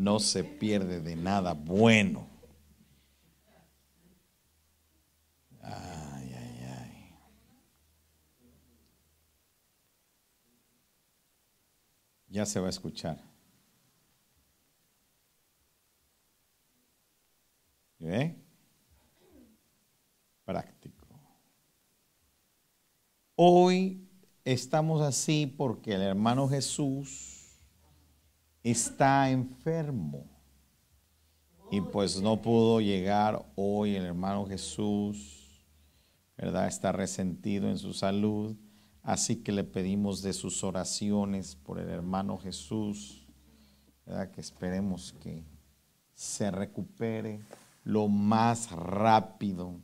no se pierde de nada bueno. Ay, ay, ay. Ya se va a escuchar. ¿Eh? Práctico. Hoy estamos así porque el hermano Jesús está enfermo. Y pues no pudo llegar hoy el hermano Jesús, ¿verdad? Está resentido en su salud. Así que le pedimos de sus oraciones por el hermano Jesús, ¿verdad? Que esperemos que se recupere lo más rápido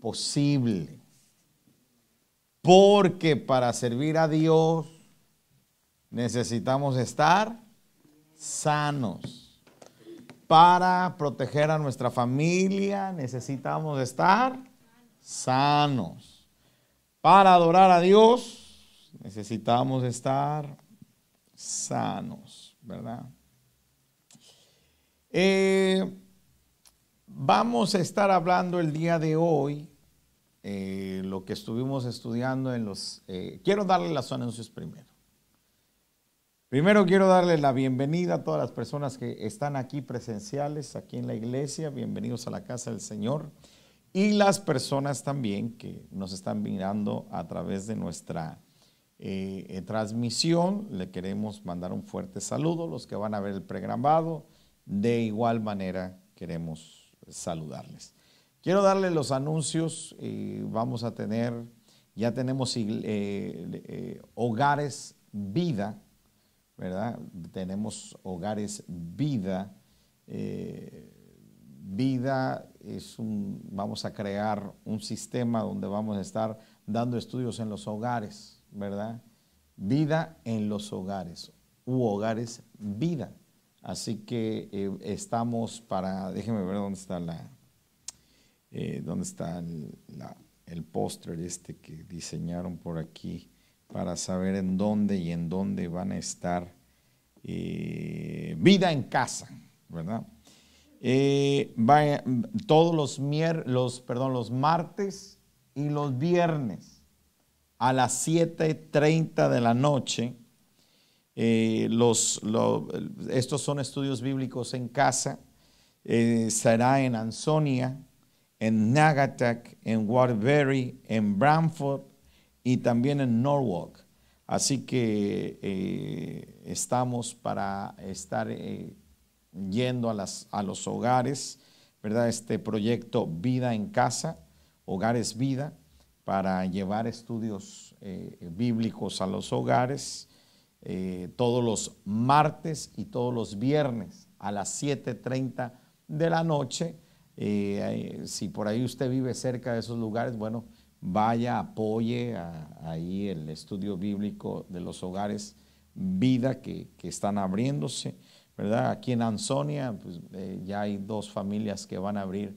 posible. Porque para servir a Dios necesitamos estar sanos. Para proteger a nuestra familia necesitamos estar sanos. Para adorar a Dios necesitamos estar sanos, ¿verdad? Eh, vamos a estar hablando el día de hoy eh, lo que estuvimos estudiando en los... Eh, quiero darle las anuncios primero. Primero quiero darle la bienvenida a todas las personas que están aquí presenciales, aquí en la iglesia. Bienvenidos a la casa del Señor. Y las personas también que nos están mirando a través de nuestra eh, eh, transmisión. Le queremos mandar un fuerte saludo. Los que van a ver el pregrabado, de igual manera queremos saludarles. Quiero darle los anuncios. Eh, vamos a tener, ya tenemos hogares vida ¿verdad? Tenemos hogares vida. Eh, vida es un, vamos a crear un sistema donde vamos a estar dando estudios en los hogares, ¿verdad? Vida en los hogares u hogares vida. Así que eh, estamos para, déjenme ver dónde está la, eh, dónde está el, el póster este que diseñaron por aquí para saber en dónde y en dónde van a estar. Eh, vida en casa, ¿verdad? Eh, todos los, los, perdón, los martes y los viernes a las 7.30 de la noche. Eh, los, estos son estudios bíblicos en casa. será en Ansonia, en Nagatak, en Waterbury, en Bramford, y también en Norwalk. Así que eh, estamos para estar eh, yendo a, las, a los hogares, ¿verdad? Este proyecto Vida en Casa, Hogares Vida, para llevar estudios eh, bíblicos a los hogares todos los martes y todos los viernes a las 7.30 de la noche. si por ahí usted vive cerca de esos lugares, bueno, vaya, apoye ahí el estudio bíblico de los hogares vida que, están abriéndose, ¿verdad? Aquí en Ansonia pues, eh, ya hay dos familias que van a abrir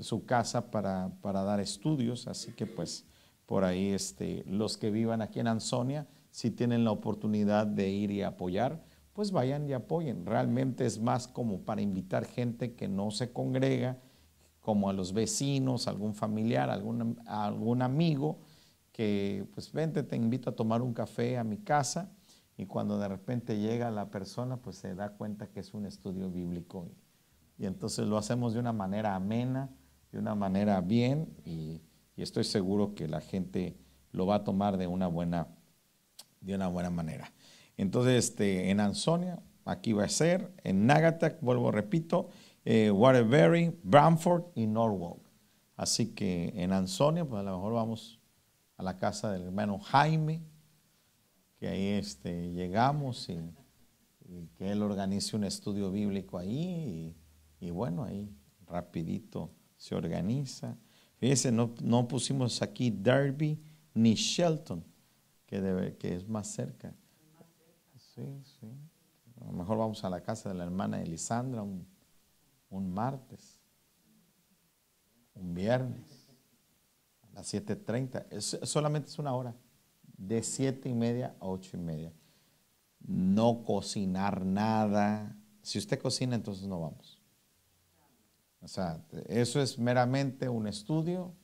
su casa para, dar estudios, así que pues por ahí este, los que vivan aquí en Ansonia, si tienen la oportunidad de ir y apoyar, pues vayan y apoyen. Realmente es más como para invitar gente que no se congrega, como a los vecinos, algún familiar, algún, amigo, que pues vente, te invito a tomar un café a mi casa y cuando de repente llega la persona pues se da cuenta que es un estudio bíblico y, entonces lo hacemos de una manera amena, de una manera bien y, estoy seguro que la gente lo va a tomar de una buena, de una buena manera. Entonces este, en Ansonia, aquí va a ser, en Nagatak vuelvo, repito, eh, Waterbury, Bramford y Norwalk. Así que en Ansonia, pues a lo mejor vamos a la casa del hermano Jaime, que ahí este, llegamos y, que él organice un estudio bíblico ahí. Y, bueno, ahí rapidito se organiza. Fíjense, no, pusimos aquí Derby ni Shelton, que, debe, que es más cerca. Sí, sí. A lo mejor vamos a la casa de la hermana Elisandra, un martes, un viernes, a las 7.30. solamente es una hora, de 7 y media a 8 y media. No cocinar nada. Si usted cocina, entonces no vamos. O sea, eso es meramente un estudio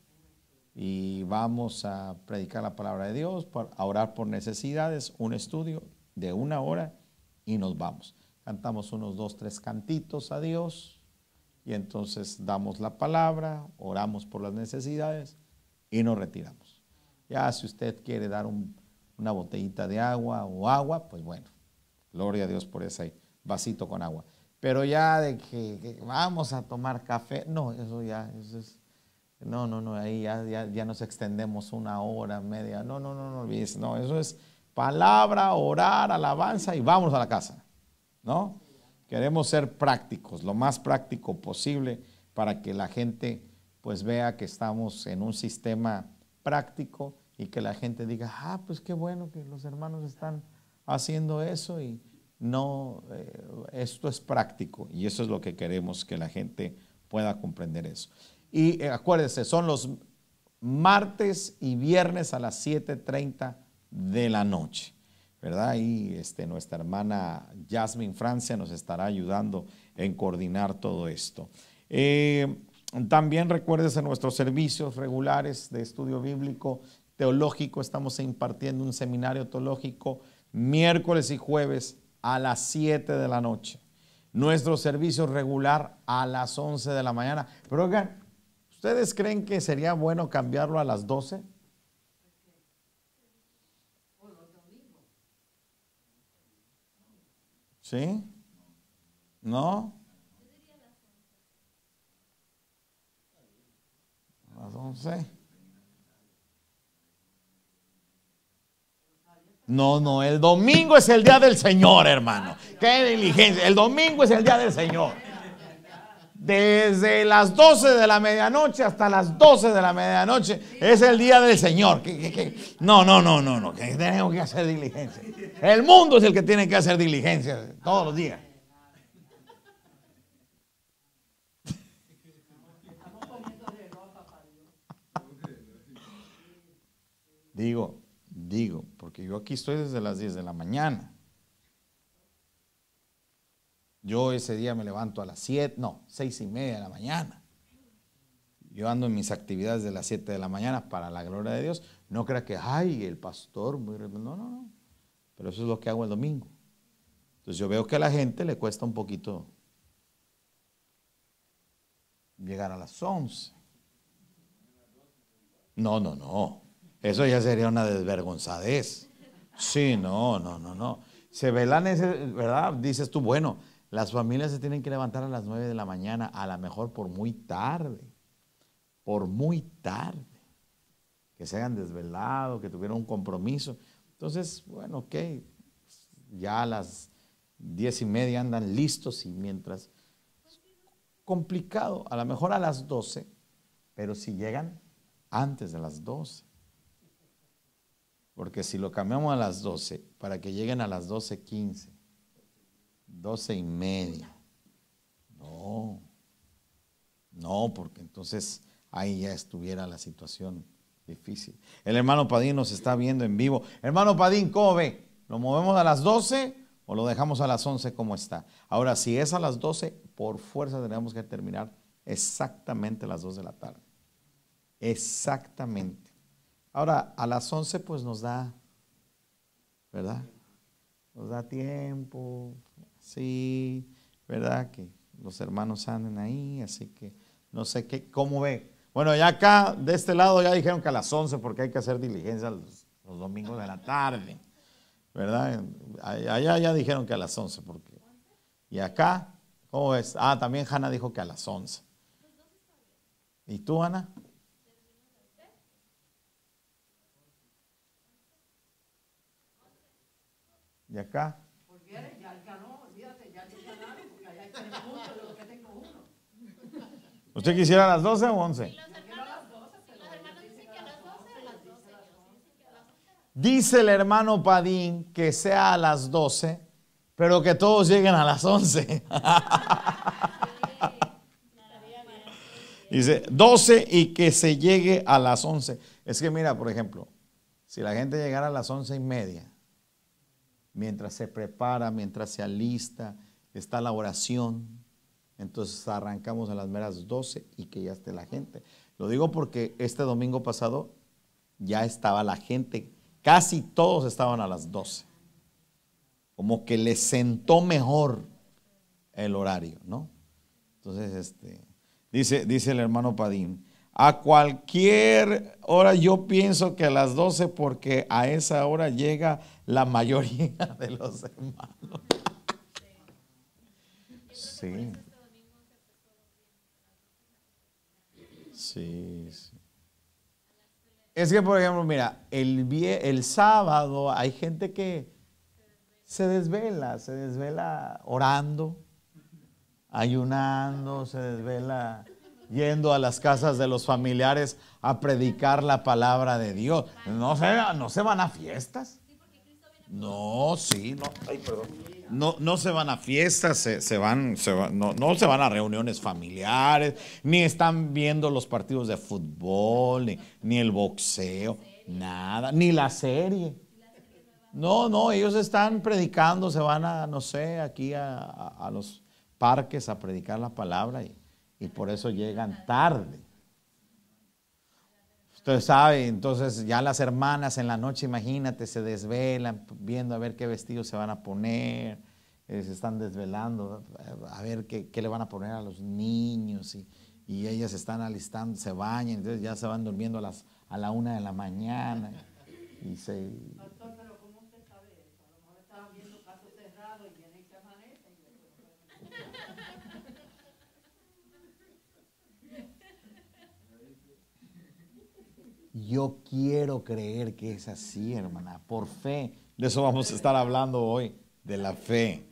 y vamos a predicar la palabra de Dios, a orar por necesidades, un estudio de una hora y nos vamos. Cantamos unos dos, tres cantitos a Dios y entonces damos la palabra, oramos por las necesidades y nos retiramos. Ya si usted quiere dar una botellita de agua o agua, pues bueno, gloria a Dios por ese vasito con agua. Pero ya de que, vamos a tomar café, no, eso ya, eso es, no, no, no, ahí ya, nos extendemos una hora, media, no, no, no, no, no, eso es palabra, orar, alabanza y vamos a la casa, ¿no? Queremos ser prácticos, lo más práctico posible para que la gente pues vea que estamos en un sistema práctico y que la gente diga, ah, pues qué bueno que los hermanos están haciendo eso y no, eh, esto es práctico y eso es lo que queremos que la gente pueda comprender eso. Y eh, acuérdense, son los martes y viernes a las 7.30 de la noche. ¿verdad? Y este, nuestra hermana Jasmine Francia nos estará ayudando en coordinar todo esto. Eh, también recuerden nuestros servicios regulares de estudio bíblico teológico. Estamos impartiendo un seminario teológico miércoles y jueves a las 7 de la noche. Nuestro servicio regular a las 11 de la mañana. Pero oigan, ¿ustedes creen que sería bueno cambiarlo a las 12? ¿Sí? ¿No? No, no, el domingo es el día del Señor, hermano. Qué diligencia. El domingo es el día del Señor desde las 12 de la medianoche hasta las 12 de la medianoche es el día del Señor. No, no, no, no, no, tenemos que hacer diligencia. El mundo es el que tiene que hacer diligencia todos los días. Digo, digo, porque yo aquí estoy desde las 10 de la mañana. Yo ese día me levanto a las 7, no, 6 y media de la mañana. Yo ando en mis actividades de las 7 de la mañana para la gloria de Dios. No crea que, ay, el pastor, muy... no, no, no. Pero eso es lo que hago el domingo. Entonces yo veo que a la gente le cuesta un poquito llegar a las 11. No, no, no. Eso ya sería una desvergonzadez. Sí, no, no, no, no. Se velan, ¿verdad? Dices tú, bueno, las familias se tienen que levantar a las 9 de la mañana, a lo mejor por muy tarde, por muy tarde, que se hayan desvelado, que tuvieron un compromiso. Entonces, bueno, ok, ya a las diez y media andan listos y mientras, complicado, a lo mejor a las 12, pero si llegan antes de las 12. Porque si lo cambiamos a las 12, para que lleguen a las 12.15, doce y media. No, no, porque entonces ahí ya estuviera la situación difícil. El hermano Padín nos está viendo en vivo. Hermano Padín, ¿cómo ve? ¿Lo movemos a las 12 o lo dejamos a las 11 como está? Ahora, si es a las 12, por fuerza tenemos que terminar exactamente a las 2 de la tarde. Exactamente. Ahora, a las 11 pues nos da, ¿verdad? Nos da tiempo, Sí, ¿verdad? Que los hermanos anden ahí, así que no sé qué, cómo ve. Bueno, ya acá, de este lado, ya dijeron que a las 11 porque hay que hacer diligencia los, domingos de la tarde, ¿verdad? Allá ya dijeron que a las 11 porque... Y acá, ¿cómo ves? Ah, también Hanna dijo que a las 11. ¿Y tú, Ana? ¿Y acá? ¿Usted quisiera a las 12 o 11? Dice el hermano Padín que sea a las 12, pero que todos lleguen a las 11. Dice 12 y que se llegue a las 11. Es que mira, por ejemplo, si la gente llegara a las 11 y media, mientras se prepara, mientras se alista, está la oración, entonces arrancamos a las meras 12 y que ya esté la gente. Lo digo porque este domingo pasado ya estaba la gente, casi todos estaban a las 12. Como que les sentó mejor el horario, ¿no? Entonces, este, dice, dice el hermano Padín, a cualquier hora yo pienso que a las 12 porque a esa hora llega la mayoría de los hermanos. Sí. Es que, por ejemplo, mira, el, el sábado hay gente que se desvela, se desvela orando, ayunando, se desvela yendo a las casas de los familiares a predicar la palabra de Dios. No se, no se van a fiestas. No, sí, no. Ay, perdón. No, no se van a fiestas, se, se van, se no, se van a reuniones familiares, ni están viendo los partidos de fútbol, ni, el boxeo, nada, ni la serie. No, no, ellos están predicando, se van a, no sé, aquí a, los parques a predicar la palabra y, y por eso llegan tarde. Entonces, ¿sabe? Entonces ya las hermanas en la noche, imagínate, se desvelan viendo a ver qué vestidos se van a poner, eh, se están desvelando, eh, a ver qué, le van a poner a los niños y, y ellas están alistando, se bañan, entonces ya se van durmiendo a, las, a la una de la mañana y se... Yo quiero creer que es así, hermana, por fe. De eso vamos a estar hablando hoy, de la fe.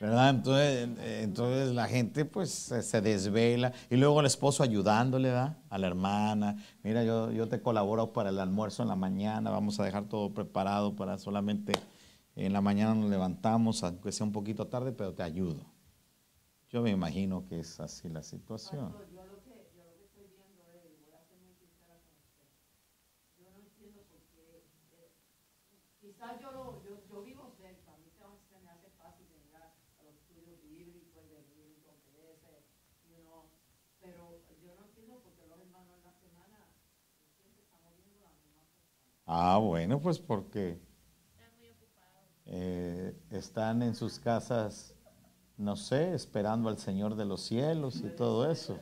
¿Verdad? Entonces, entonces la gente pues se desvela y luego el esposo ayudándole ¿verdad? a la hermana. Mira, yo, yo te colaboro para el almuerzo en la mañana, vamos a dejar todo preparado para solamente en la mañana nos levantamos, aunque sea un poquito tarde, pero te ayudo. Yo me imagino que es así la situación. Ah, bueno, pues porque eh, están en sus casas, no sé, esperando al Señor de los cielos y todo eso.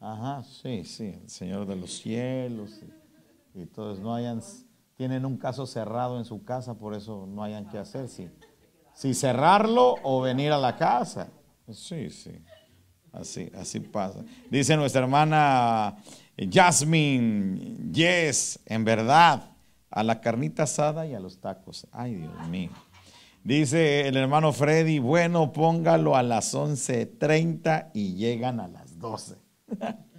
Ajá, sí, sí, el Señor de los cielos. Y, todos no hayan, tienen un caso cerrado en su casa, por eso no hayan que hacer, si, si cerrarlo o venir a la casa. Sí, sí, así, así pasa. Dice nuestra hermana Jasmine, yes, en verdad a la carnita asada y a los tacos. Ay, Dios mío. Dice el hermano Freddy, bueno, póngalo a las 11.30 y llegan a las 12.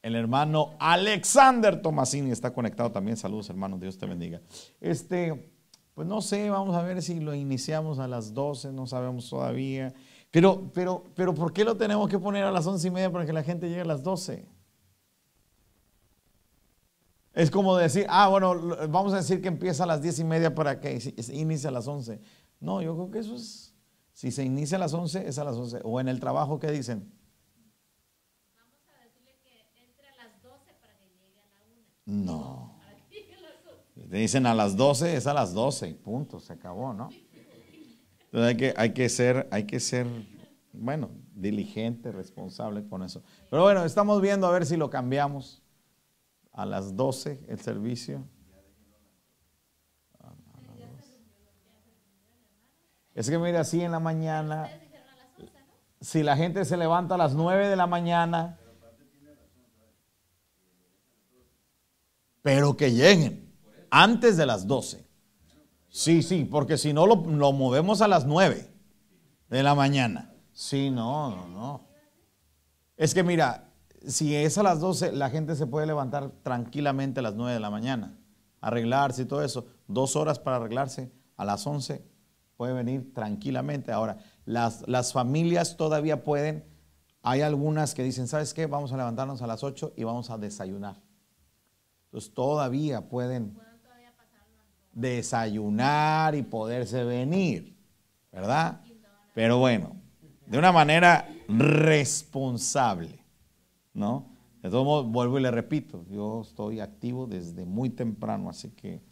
El hermano Alexander Tomasini está conectado también. Saludos, hermano. Dios te bendiga. Este, pues no sé, vamos a ver si lo iniciamos a las 12, no sabemos todavía. Pero, pero, pero, ¿por qué lo tenemos que poner a las once y media para que la gente llegue a las 12? Es como decir, ah, bueno, vamos a decir que empieza a las diez y media para que se inicie a las once. No, yo creo que eso es, si se inicia a las once, es a las once. O en el trabajo, ¿qué dicen? Vamos a decirle que entre a las doce para que llegue a la una. No. Te dicen a las doce, es a las doce punto, se acabó, ¿no? Entonces que, hay que ser, hay que ser, bueno, diligente, responsable con eso. Pero bueno, estamos viendo a ver si lo cambiamos a las 12 el servicio. Ah, es que mira, así en la mañana, si la gente se levanta a las 9 de la mañana, pero que lleguen antes de las 12. Sí, sí, porque si no lo, lo movemos a las 9 de la mañana. Sí, no, no, no. Es que mira, si es a las 12, la gente se puede levantar tranquilamente a las 9 de la mañana, arreglarse y todo eso. Dos horas para arreglarse, a las 11 puede venir tranquilamente. Ahora, las, familias todavía pueden, hay algunas que dicen, ¿sabes qué? Vamos a levantarnos a las 8 y vamos a desayunar. Entonces todavía pueden desayunar y poderse venir, ¿verdad? Pero bueno, de una manera responsable. ¿no? De todos modos, vuelvo y le repito, yo estoy activo desde muy temprano, así que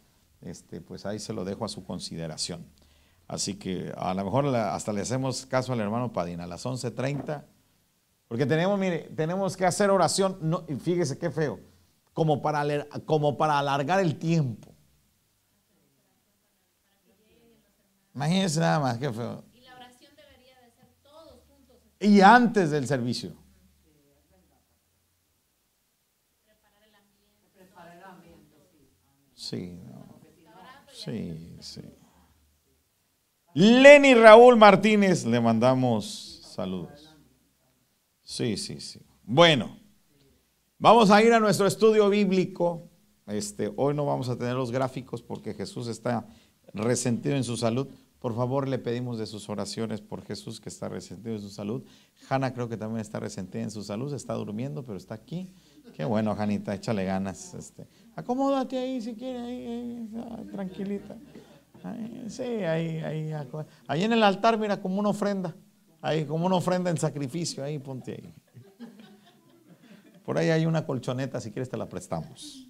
este, pues ahí se lo dejo a su consideración. Así que a lo mejor hasta le hacemos caso al hermano Padina a las 11.30, porque tenemos, mire, tenemos que hacer oración, no, y fíjese qué feo, como para, como para alargar el tiempo. Imagínense nada más, qué feo. Y la oración debería de ser todos juntos. Y antes del servicio. Sí, sí, sí. Lenny Raúl Martínez, le mandamos saludos. Sí, sí, sí. Bueno, vamos a ir a nuestro estudio bíblico. Este, hoy no vamos a tener los gráficos porque Jesús está resentido en su salud. Por favor, le pedimos de sus oraciones por Jesús que está resentido en su salud. Hanna creo que también está resentida en su salud, está durmiendo, pero está aquí. Qué bueno, Janita, échale ganas. Este. Acomódate ahí si quieres, ahí, tranquilita. Ahí, sí, ahí, ahí. en el altar, mira, como una ofrenda. Ahí, como una ofrenda en sacrificio, ahí ponte ahí. Por ahí hay una colchoneta, si quieres te la prestamos.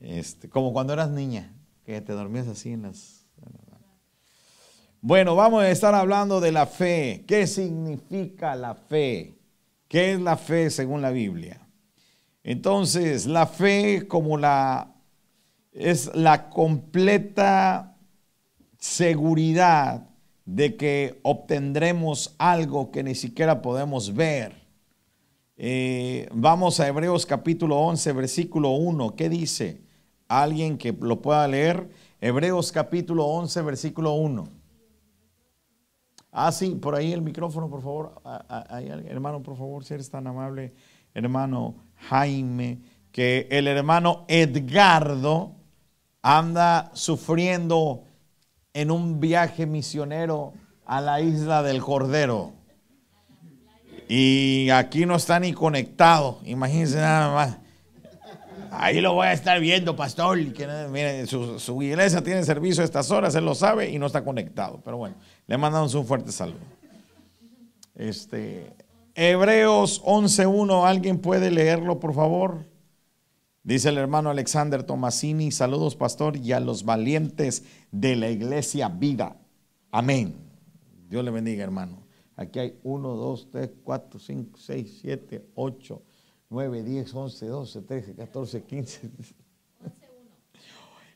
Este, como cuando eras niña, que te dormías así en las... Bueno, vamos a estar hablando de la fe. ¿Qué significa la fe? ¿Qué es la fe según la Biblia? Entonces, la fe como la es la completa seguridad de que obtendremos algo que ni siquiera podemos ver. Eh, vamos a Hebreos capítulo 11, versículo 1. ¿Qué dice? Alguien que lo pueda leer. Hebreos capítulo 11, versículo 1. Ah, sí, por ahí el micrófono, por favor. Ah, ah, hermano, por favor, si eres tan amable, hermano. Jaime, que el hermano Edgardo anda sufriendo en un viaje misionero a la isla del Cordero. Y aquí no está ni conectado, imagínense nada más. Ahí lo voy a estar viendo, pastor. Que, su, su, iglesia tiene servicio a estas horas, él lo sabe y no está conectado. Pero bueno, le mandamos un fuerte saludo. Este, Hebreos 11.1, ¿alguien puede leerlo, por favor? Dice el hermano Alexander Tomasini, saludos pastor y a los valientes de la iglesia vida. Amén. Dios le bendiga, hermano. Aquí hay 1, 2, 3, 4, 5, 6, 7, 8, 9, 10, 11, 12, 13, 14, 15.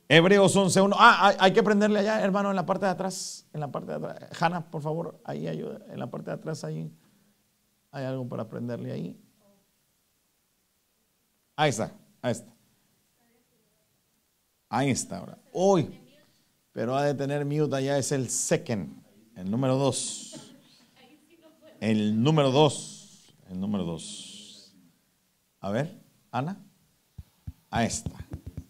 Hebreos 11.1. Ah, hay, que prenderle allá, hermano, en la parte de atrás. En la parte de atrás. Hanna, por favor, ahí ayuda. En la parte de atrás, ahí. Hay algo para aprenderle ahí. Ahí está, ahí está. Ahí está ahora. Hoy. Pero ha de tener mute allá es el second, el número dos. El número dos. El número dos. A ver, Ana. Ahí está.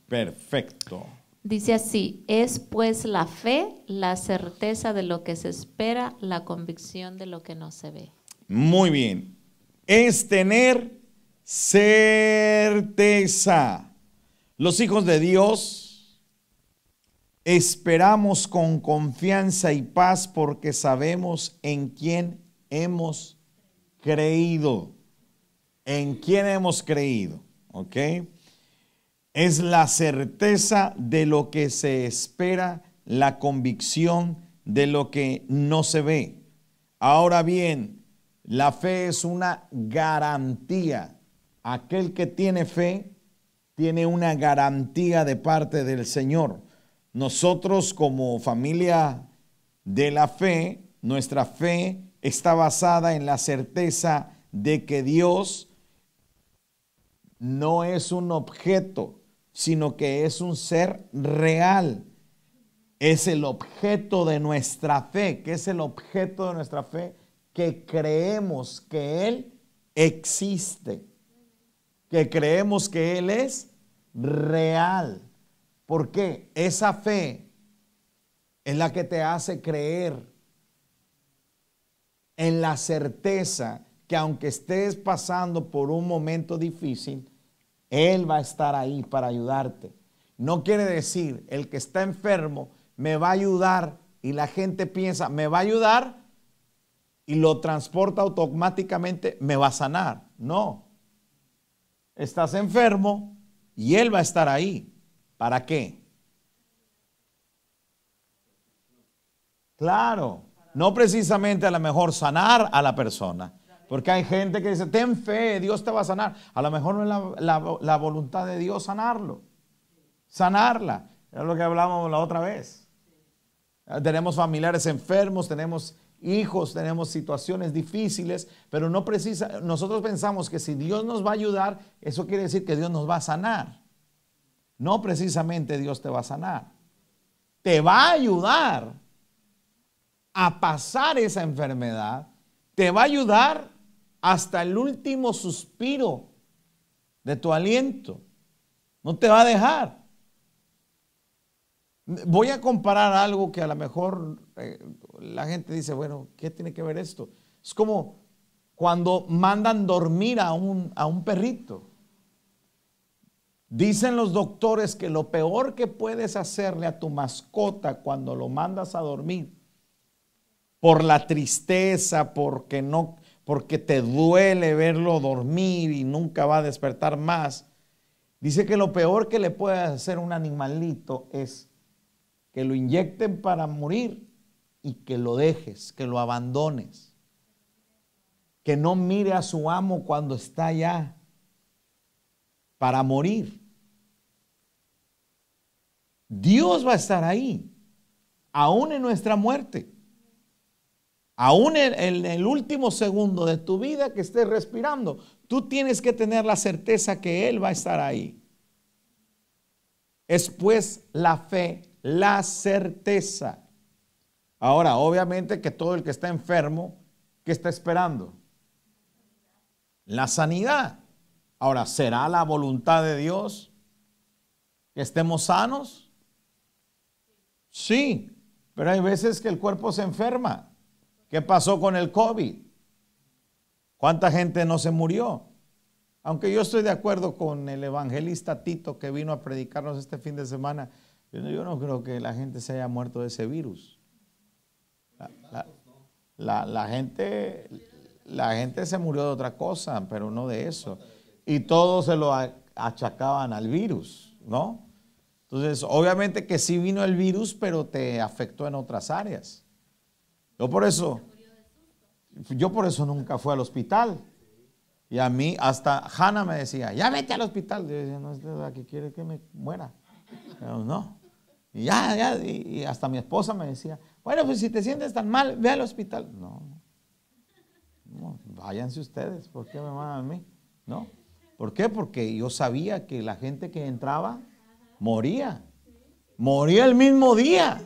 Perfecto. Dice así, es pues la fe, la certeza de lo que se espera, la convicción de lo que no se ve. Muy bien. Es tener certeza. Los hijos de Dios esperamos con confianza y paz porque sabemos en quién hemos creído. En quién hemos creído. ¿Ok? Es la certeza de lo que se espera, la convicción de lo que no se ve. Ahora bien, la fe es una garantía. Aquel que tiene fe tiene una garantía de parte del Señor. Nosotros como familia de la fe, nuestra fe está basada en la certeza de que Dios no es un objeto, sino que es un ser real. Es el objeto de nuestra fe. ¿Qué es el objeto de nuestra fe? que creemos que Él existe, que creemos que Él es real. porque Esa fe es la que te hace creer en la certeza que aunque estés pasando por un momento difícil, Él va a estar ahí para ayudarte. No quiere decir el que está enfermo me va a ayudar y la gente piensa, me va a ayudar y lo transporta automáticamente, me va a sanar. No. Estás enfermo y Él va a estar ahí. ¿Para qué? Claro, no precisamente a lo mejor sanar a la persona, porque hay gente que dice, ten fe, Dios te va a sanar. A lo mejor no es la, voluntad de Dios sanarlo, sanarla. Es lo que hablábamos la otra vez. Tenemos familiares enfermos, tenemos hijos, tenemos situaciones difíciles, pero no precisa, nosotros pensamos que si Dios nos va a ayudar, eso quiere decir que Dios nos va a sanar. No precisamente Dios te va a sanar. Te va a ayudar a pasar esa enfermedad, te va a ayudar hasta el último suspiro de tu aliento. No te va a dejar. Voy a comparar algo que a lo mejor eh, la gente dice, bueno, ¿qué tiene que ver esto? Es como cuando mandan dormir a un, a un perrito. Dicen los doctores que lo peor que puedes hacerle a tu mascota cuando lo mandas a dormir, por la tristeza, porque no, porque te duele verlo dormir y nunca va a despertar más. Dice que lo peor que le puede hacer un animalito es que lo inyecten para morir y que lo dejes, que lo abandones. Que no mire a su amo cuando está allá para morir. Dios va a estar ahí, aún en nuestra muerte. Aún en, el último segundo de tu vida que estés respirando, tú tienes que tener la certeza que Él va a estar ahí. Es pues la fe, la certeza Ahora, obviamente que todo el que está enfermo, ¿qué está esperando? La sanidad. Ahora, ¿será la voluntad de Dios que estemos sanos? Sí, pero hay veces que el cuerpo se enferma. ¿Qué pasó con el COVID? ¿Cuánta gente no se murió? Aunque yo estoy de acuerdo con el evangelista Tito que vino a predicarnos este fin de semana, yo no creo que la gente se haya muerto de ese virus. La, la, gente, la gente se murió de otra cosa, pero no de eso. Y todos se lo achacaban al virus, ¿no? Entonces, obviamente que sí vino el virus, pero te afectó en otras áreas. Yo por eso, yo por eso nunca fui al hospital. Y a mí, hasta Hannah me decía, ya vete al hospital. Yo decía, no este es la que quiere que me muera. no. Y ya, ya, y hasta mi esposa me decía, bueno, pues si te sientes tan mal, ve al hospital. No. váyanse ustedes, ¿por qué me mandan a mí? ¿No? ¿Por qué? Porque yo sabía que la gente que entraba moría. Moría el mismo día.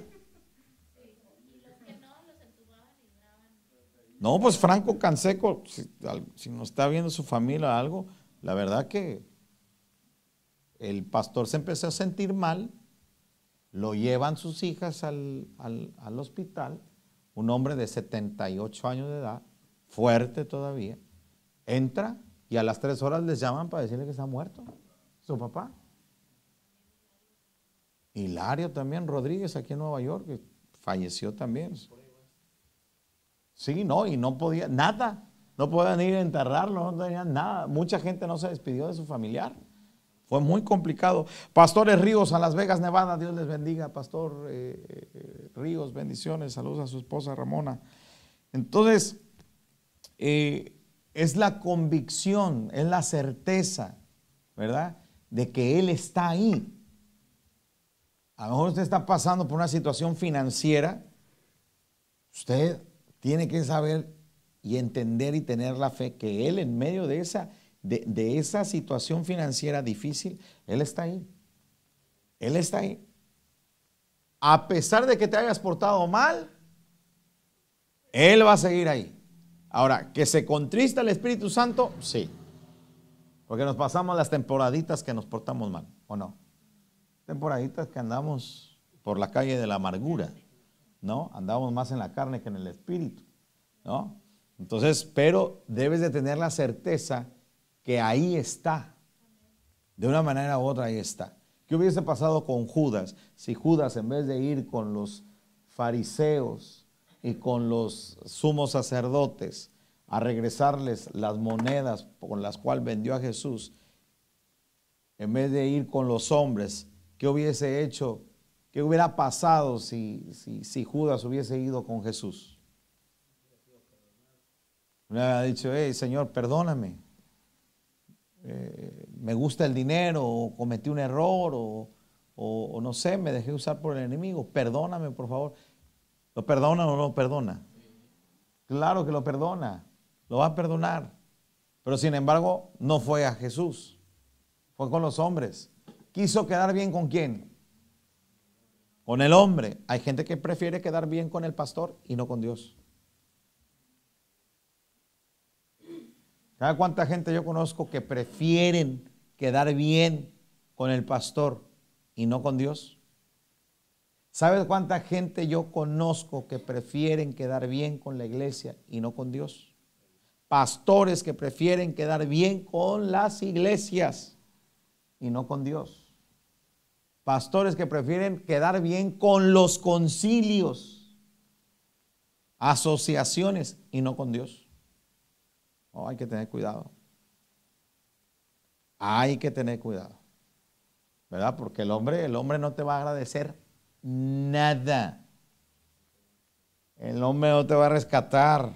No, pues Franco Canseco, si, no está viendo su familia o algo, la verdad que el pastor se empezó a sentir mal lo llevan sus hijas al, hospital, un hombre de 78 años de edad, fuerte todavía, entra y a las tres horas les llaman para decirle que está muerto su papá. Hilario también Rodríguez aquí en Nueva York, falleció también. Sí, no, y no podía, nada, no podían ir a enterrarlo, no tenían nada. Mucha gente no se despidió de su familiar. Fue muy complicado. Pastores Ríos a Las Vegas, Nevada, Dios les bendiga. Pastor eh, eh, Ríos, bendiciones, saludos a su esposa Ramona. Entonces, eh, es la convicción, es la certeza, ¿verdad? De que Él está ahí. A lo mejor usted está pasando por una situación financiera. Usted tiene que saber y entender y tener la fe que Él en medio de esa de, esa situación financiera difícil, Él está ahí. Él está ahí. A pesar de que te hayas portado mal, Él va a seguir ahí. Ahora, que se contrista el Espíritu Santo, sí. Porque nos pasamos las temporaditas que nos portamos mal, ¿o no? Temporaditas que andamos por la calle de la amargura, ¿no? Andamos más en la carne que en el Espíritu, ¿no? Entonces, pero debes de tener la certeza que ahí está. De una manera u otra ahí está. ¿Qué hubiese pasado con Judas si Judas en vez de ir con los fariseos y con los sumos sacerdotes a regresarles las monedas con las cuales vendió a Jesús, en vez de ir con los hombres, ¿qué hubiese hecho? ¿Qué hubiera pasado si, Judas hubiese ido con Jesús? Le ha dicho, hey Señor, perdóname. Eh, me gusta el dinero o cometí un error o, o, no sé, me dejé usar por el enemigo, perdóname por favor. ¿Lo perdona o no lo perdona? Claro que lo perdona, lo va a perdonar. Pero sin embargo, no fue a Jesús, fue con los hombres. Quiso quedar bien con quién? Con el hombre. Hay gente que prefiere quedar bien con el pastor y no con Dios. ¿Sabe cuánta gente yo conozco que prefieren quedar bien con el pastor y no con Dios? ¿Sabes cuánta gente yo conozco que prefieren quedar bien con la iglesia y no con Dios? Pastores que prefieren quedar bien con las iglesias y no con Dios. Pastores que prefieren quedar bien con los concilios, asociaciones y no con Dios. Oh, hay que tener cuidado. Hay que tener cuidado. ¿Verdad? Porque el hombre, el hombre no te va a agradecer nada. El hombre no te va a rescatar.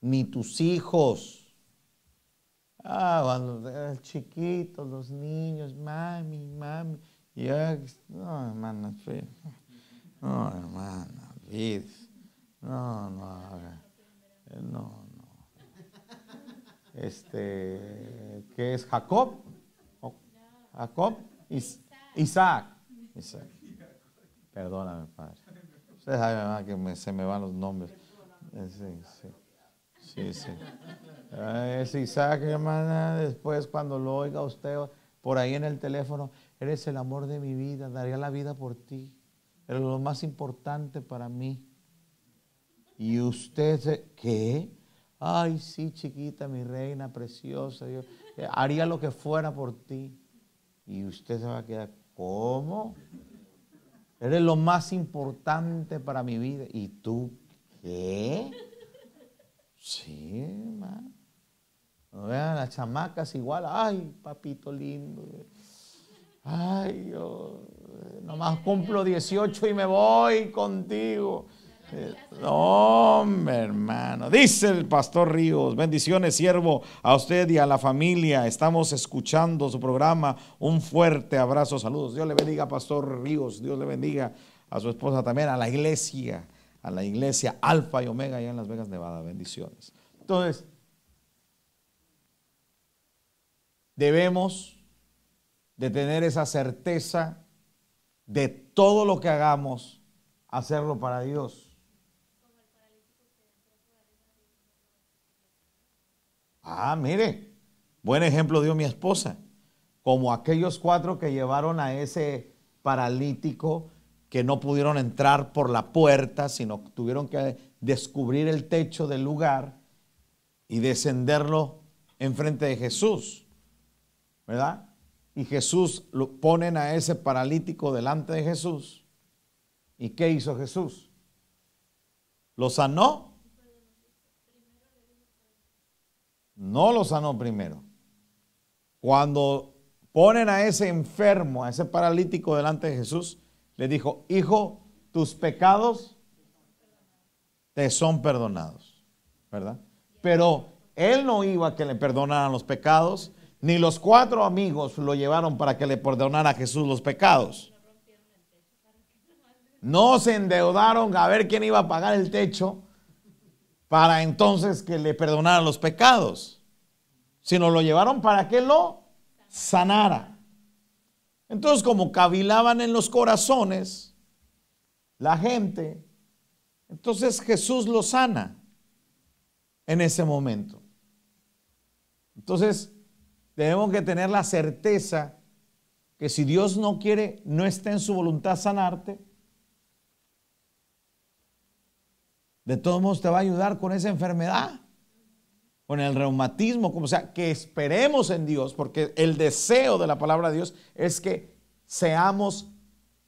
Ni tus hijos. Ah, cuando eran chiquito, los niños, mami, mami. Y no, hermana, no, hermana, no, no, no este, que es Jacob, Jacob, Isaac. Perdóname, Padre. Ustedes saben que se me van los nombres. Eh, sí, sí. Eh, es Isaac, hermana. Después, cuando lo oiga usted por ahí en el teléfono, eres el amor de mi vida, daría la vida por ti. Eres lo más importante para mí. Y usted, ¿qué? Ay, sí, chiquita, mi reina preciosa. Yo eh, haría lo que fuera por ti. Y usted se va a quedar, ¿cómo? Eres lo más importante para mi vida. ¿Y tú qué? Sí, hermano. Vean, las chamacas igual. Ay, papito lindo. Ay, yo nomás cumplo 18 y me voy contigo. Eh, hombre, hermano. Dice el pastor Ríos, bendiciones, siervo, a usted y a la familia. Estamos escuchando su programa. Un fuerte abrazo, saludos. Dios le bendiga, pastor Ríos. Dios le bendiga a su esposa también, a la iglesia, a la iglesia Alfa y Omega allá en Las Vegas, Nevada. Bendiciones. Entonces, debemos de tener esa certeza de todo lo que hagamos, hacerlo para Dios Ah, mire, buen ejemplo dio mi esposa, como aquellos cuatro que llevaron a ese paralítico que no pudieron entrar por la puerta, sino tuvieron que descubrir el techo del lugar y descenderlo enfrente de Jesús, ¿verdad? Y Jesús lo ponen a ese paralítico delante de Jesús. ¿Y qué hizo Jesús? ¿Lo sanó? no lo sanó primero. Cuando ponen a ese enfermo, a ese paralítico delante de Jesús, le dijo, hijo, tus pecados te son perdonados, ¿verdad? Pero él no iba a que le perdonaran los pecados, ni los cuatro amigos lo llevaron para que le perdonara a Jesús los pecados. No se endeudaron a ver quién iba a pagar el techo, para entonces que le perdonaran los pecados, sino lo llevaron para que lo sanara. Entonces, como cavilaban en los corazones la gente, entonces Jesús lo sana en ese momento. Entonces, tenemos que tener la certeza que si Dios no quiere, no está en su voluntad sanarte, de todos modos te va a ayudar con esa enfermedad, con el reumatismo, como sea, que esperemos en Dios, porque el deseo de la palabra de Dios es que seamos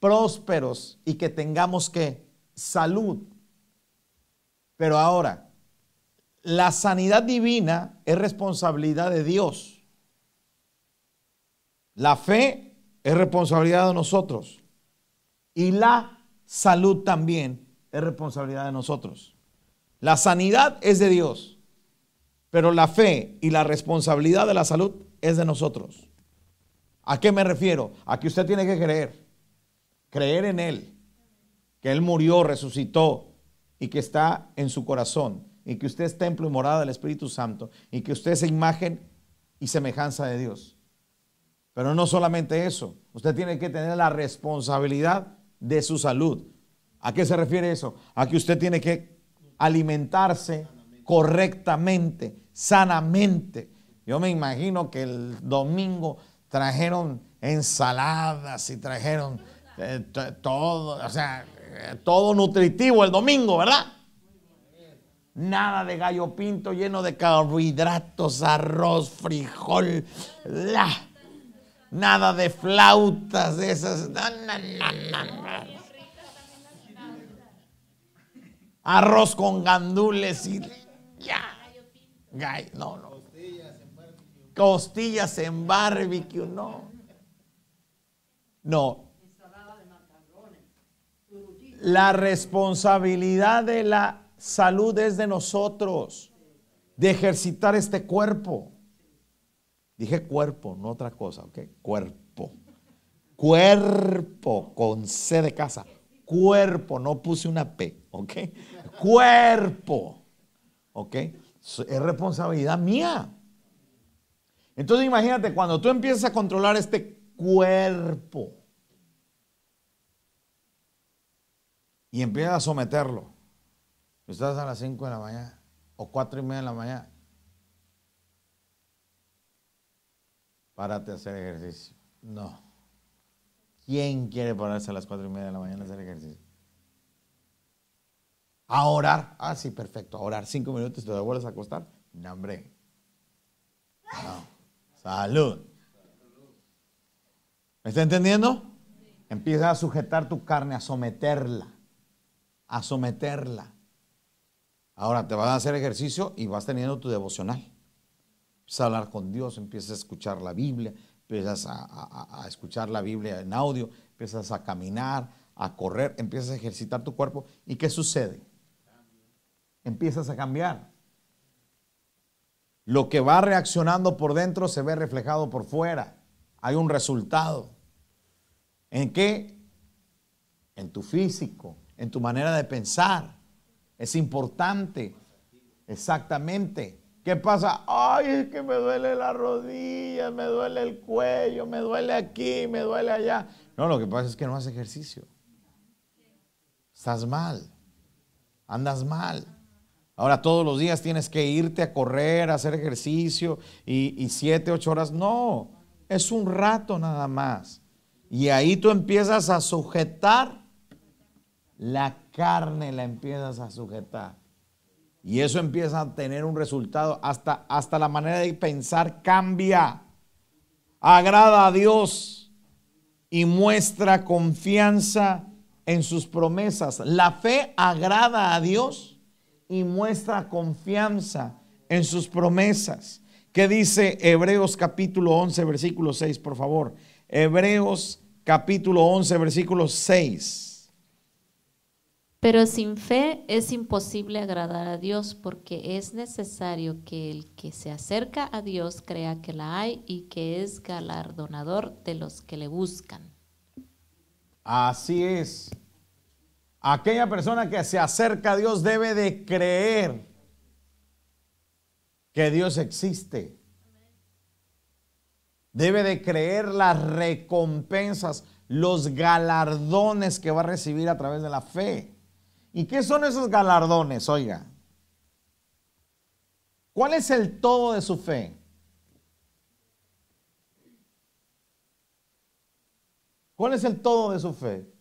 prósperos y que tengamos que salud. Pero ahora, la sanidad divina es responsabilidad de Dios. La fe es responsabilidad de nosotros. Y la salud también es responsabilidad de nosotros. La sanidad es de Dios, pero la fe y la responsabilidad de la salud es de nosotros. ¿A qué me refiero? A que usted tiene que creer, creer en Él, que Él murió, resucitó y que está en su corazón y que usted es templo y morada del Espíritu Santo y que usted es imagen y semejanza de Dios. Pero no solamente eso, usted tiene que tener la responsabilidad de su salud. ¿A qué se refiere eso? A que usted tiene que alimentarse correctamente, sanamente. Yo me imagino que el domingo trajeron ensaladas y trajeron eh, todo, o sea, eh, todo nutritivo el domingo, ¿verdad? Nada de gallo pinto lleno de carbohidratos, arroz, frijol, nada de flautas de esas. arroz con gandules y ya. No, no. Costillas en barbecue, no. No. La responsabilidad de la salud es de nosotros, de ejercitar este cuerpo. Dije cuerpo, no otra cosa, ¿ok? Cuerpo. Cuerpo con C de casa. Cuerpo, no puse una P, ¿ok? cuerpo. ¿Ok? Es responsabilidad mía. Entonces imagínate, cuando tú empiezas a controlar este cuerpo y empiezas a someterlo, estás a las 5 de la mañana o 4 y media de la mañana, párate a hacer ejercicio. No. ¿Quién quiere pararse a las 4 y media de la mañana a hacer ejercicio? A orar. Ah, sí, perfecto. A orar. Cinco minutos y te vuelves a acostar. No, hombre. Salud. ¿Me está entendiendo? Empieza a sujetar tu carne, a someterla. A someterla. Ahora te vas a hacer ejercicio y vas teniendo tu devocional. Empiezas a hablar con Dios, empiezas a escuchar la Biblia, empiezas a, a escuchar la Biblia en audio, empiezas a caminar, a correr, empiezas a ejercitar tu cuerpo. ¿Y qué sucede? empiezas a cambiar. Lo que va reaccionando por dentro se ve reflejado por fuera. Hay un resultado. ¿En qué? En tu físico, en tu manera de pensar. Es importante. Exactamente. ¿Qué pasa? Ay, es que me duele la rodilla, me duele el cuello, me duele aquí, me duele allá. No, lo que pasa es que no haces ejercicio. Estás mal. Andas mal. Ahora todos los días tienes que irte a correr, a hacer ejercicio y, siete, ocho horas. No, es un rato nada más. Y ahí tú empiezas a sujetar la carne, la empiezas a sujetar. Y eso empieza a tener un resultado. Hasta, hasta la manera de pensar cambia. Agrada a Dios y muestra confianza en sus promesas. La fe agrada a Dios y muestra confianza en sus promesas. ¿Qué dice Hebreos capítulo 11, versículo 6, por favor? Hebreos capítulo 11, versículo 6. Pero sin fe es imposible agradar a Dios porque es necesario que el que se acerca a Dios crea que la hay y que es galardonador de los que le buscan. Así es. Aquella persona que se acerca a Dios debe de creer que Dios existe. Debe de creer las recompensas, los galardones que va a recibir a través de la fe. ¿Y qué son esos galardones? Oiga, ¿cuál es el todo de su fe? ¿Cuál es el todo de su fe?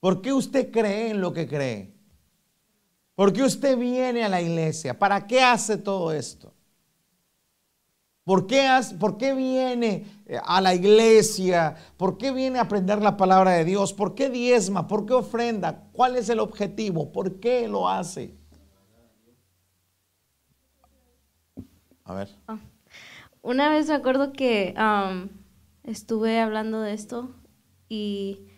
¿Por qué usted cree en lo que cree? ¿Por qué usted viene a la iglesia? ¿Para qué hace todo esto? ¿Por qué, viene eh, a la iglesia? ¿Por qué viene a aprender la palabra de Dios? ¿Por qué diezma? ¿Por qué ofrenda? ¿Cuál es el objetivo? ¿Por qué lo hace? A ver. Ah, una vez me acuerdo que estuve hablando de esto y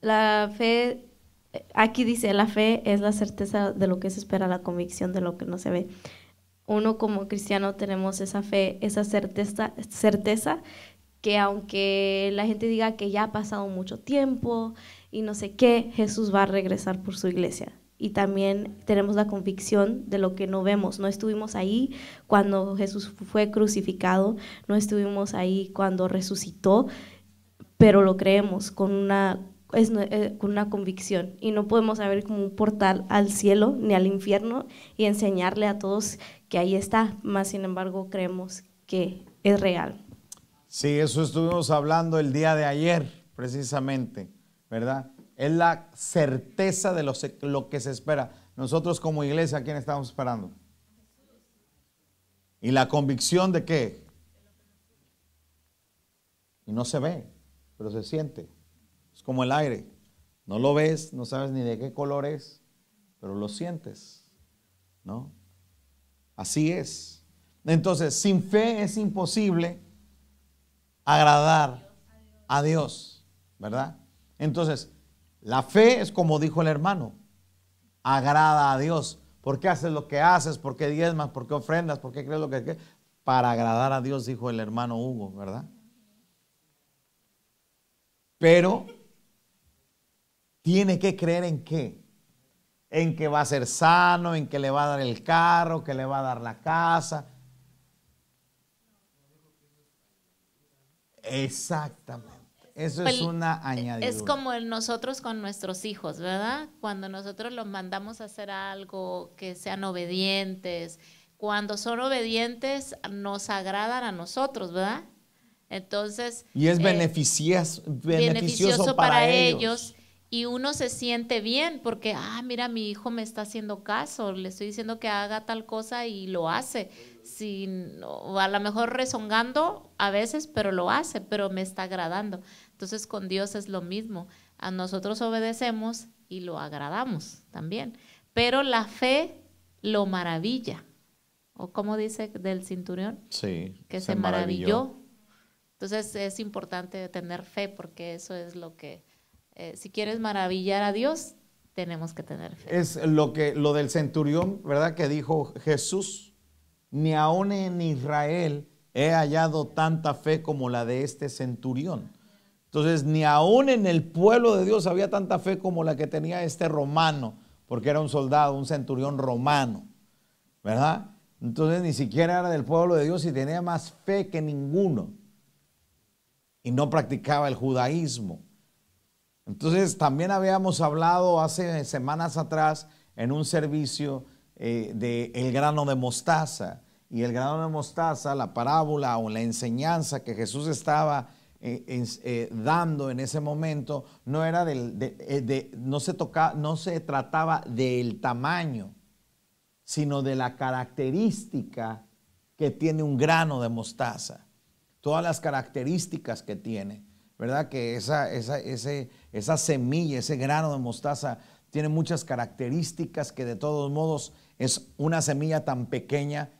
la fe, aquí dice, la fe es la certeza de lo que se espera, la convicción de lo que no se ve. Uno como cristiano tenemos esa fe, esa certeza, certeza que aunque la gente diga que ya ha pasado mucho tiempo y no sé qué, Jesús va a regresar por su iglesia. Y también tenemos la convicción de lo que no vemos. No estuvimos ahí cuando Jesús fue crucificado, no estuvimos ahí cuando resucitó, pero lo creemos con una es, eh, con una convicción y no podemos abrir como un portal al cielo ni al infierno y enseñarle a todos que ahí está, más sin embargo creemos que es real. Sí, eso estuvimos hablando el día de ayer, precisamente, ¿verdad? Es la certeza de lo, lo que se espera. Nosotros como iglesia, ¿a quién estamos esperando? Y la convicción de qué? Y no se ve, pero se siente. Es como el aire. No lo ves, no sabes ni de qué color es, pero lo sientes. ¿No? Así es. Entonces, sin fe es imposible agradar a Dios, ¿verdad? Entonces, la fe es como dijo el hermano, agrada a Dios. ¿Por qué haces lo que haces? ¿Por qué diezmas? ¿Por qué ofrendas? ¿Por qué crees lo que crees? Para agradar a Dios, dijo el hermano Hugo, ¿verdad? Pero tiene que creer en qué. En que va a ser sano, en que le va a dar el carro, que le va a dar la casa. Exactamente. Eso es pues, una añadidura. Es como nosotros con nuestros hijos, ¿verdad? Cuando nosotros los mandamos a hacer algo, que sean obedientes. Cuando son obedientes, nos agradan a nosotros, ¿verdad? Entonces. Y es eh, beneficioso, para, ellos y uno se siente bien porque, ah, mira, mi hijo me está haciendo caso, le estoy diciendo que haga tal cosa y lo hace. Sin, a lo mejor rezongando a veces, pero lo hace, pero me está agradando. Entonces con Dios es lo mismo. A nosotros obedecemos y lo agradamos también. Pero la fe lo maravilla. ¿O como dice del cinturón? Sí. Que se, maravilló. Entonces es importante tener fe porque eso es lo que eh, si quieres maravillar a Dios, tenemos que tener fe. Es lo, que, lo del centurión, ¿verdad? Que dijo Jesús, ni aún en Israel he hallado tanta fe como la de este centurión. Entonces, ni aún en el pueblo de Dios había tanta fe como la que tenía este romano, porque era un soldado, un centurión romano, ¿verdad? Entonces, ni siquiera era del pueblo de Dios y tenía más fe que ninguno. Y no practicaba el judaísmo. Entonces, también habíamos hablado hace semanas atrás en un servicio del eh, de grano de mostaza. Y el grano de mostaza, la parábola o la enseñanza que Jesús estaba eh, eh, dando en ese momento, no era del, no se toca, no se trataba del tamaño, sino de la característica que tiene un grano de mostaza. Todas las características que tiene, ¿verdad? Que esa, esa, ese, esa semilla, ese grano de mostaza tiene muchas características que de todos modos es una semilla tan pequeña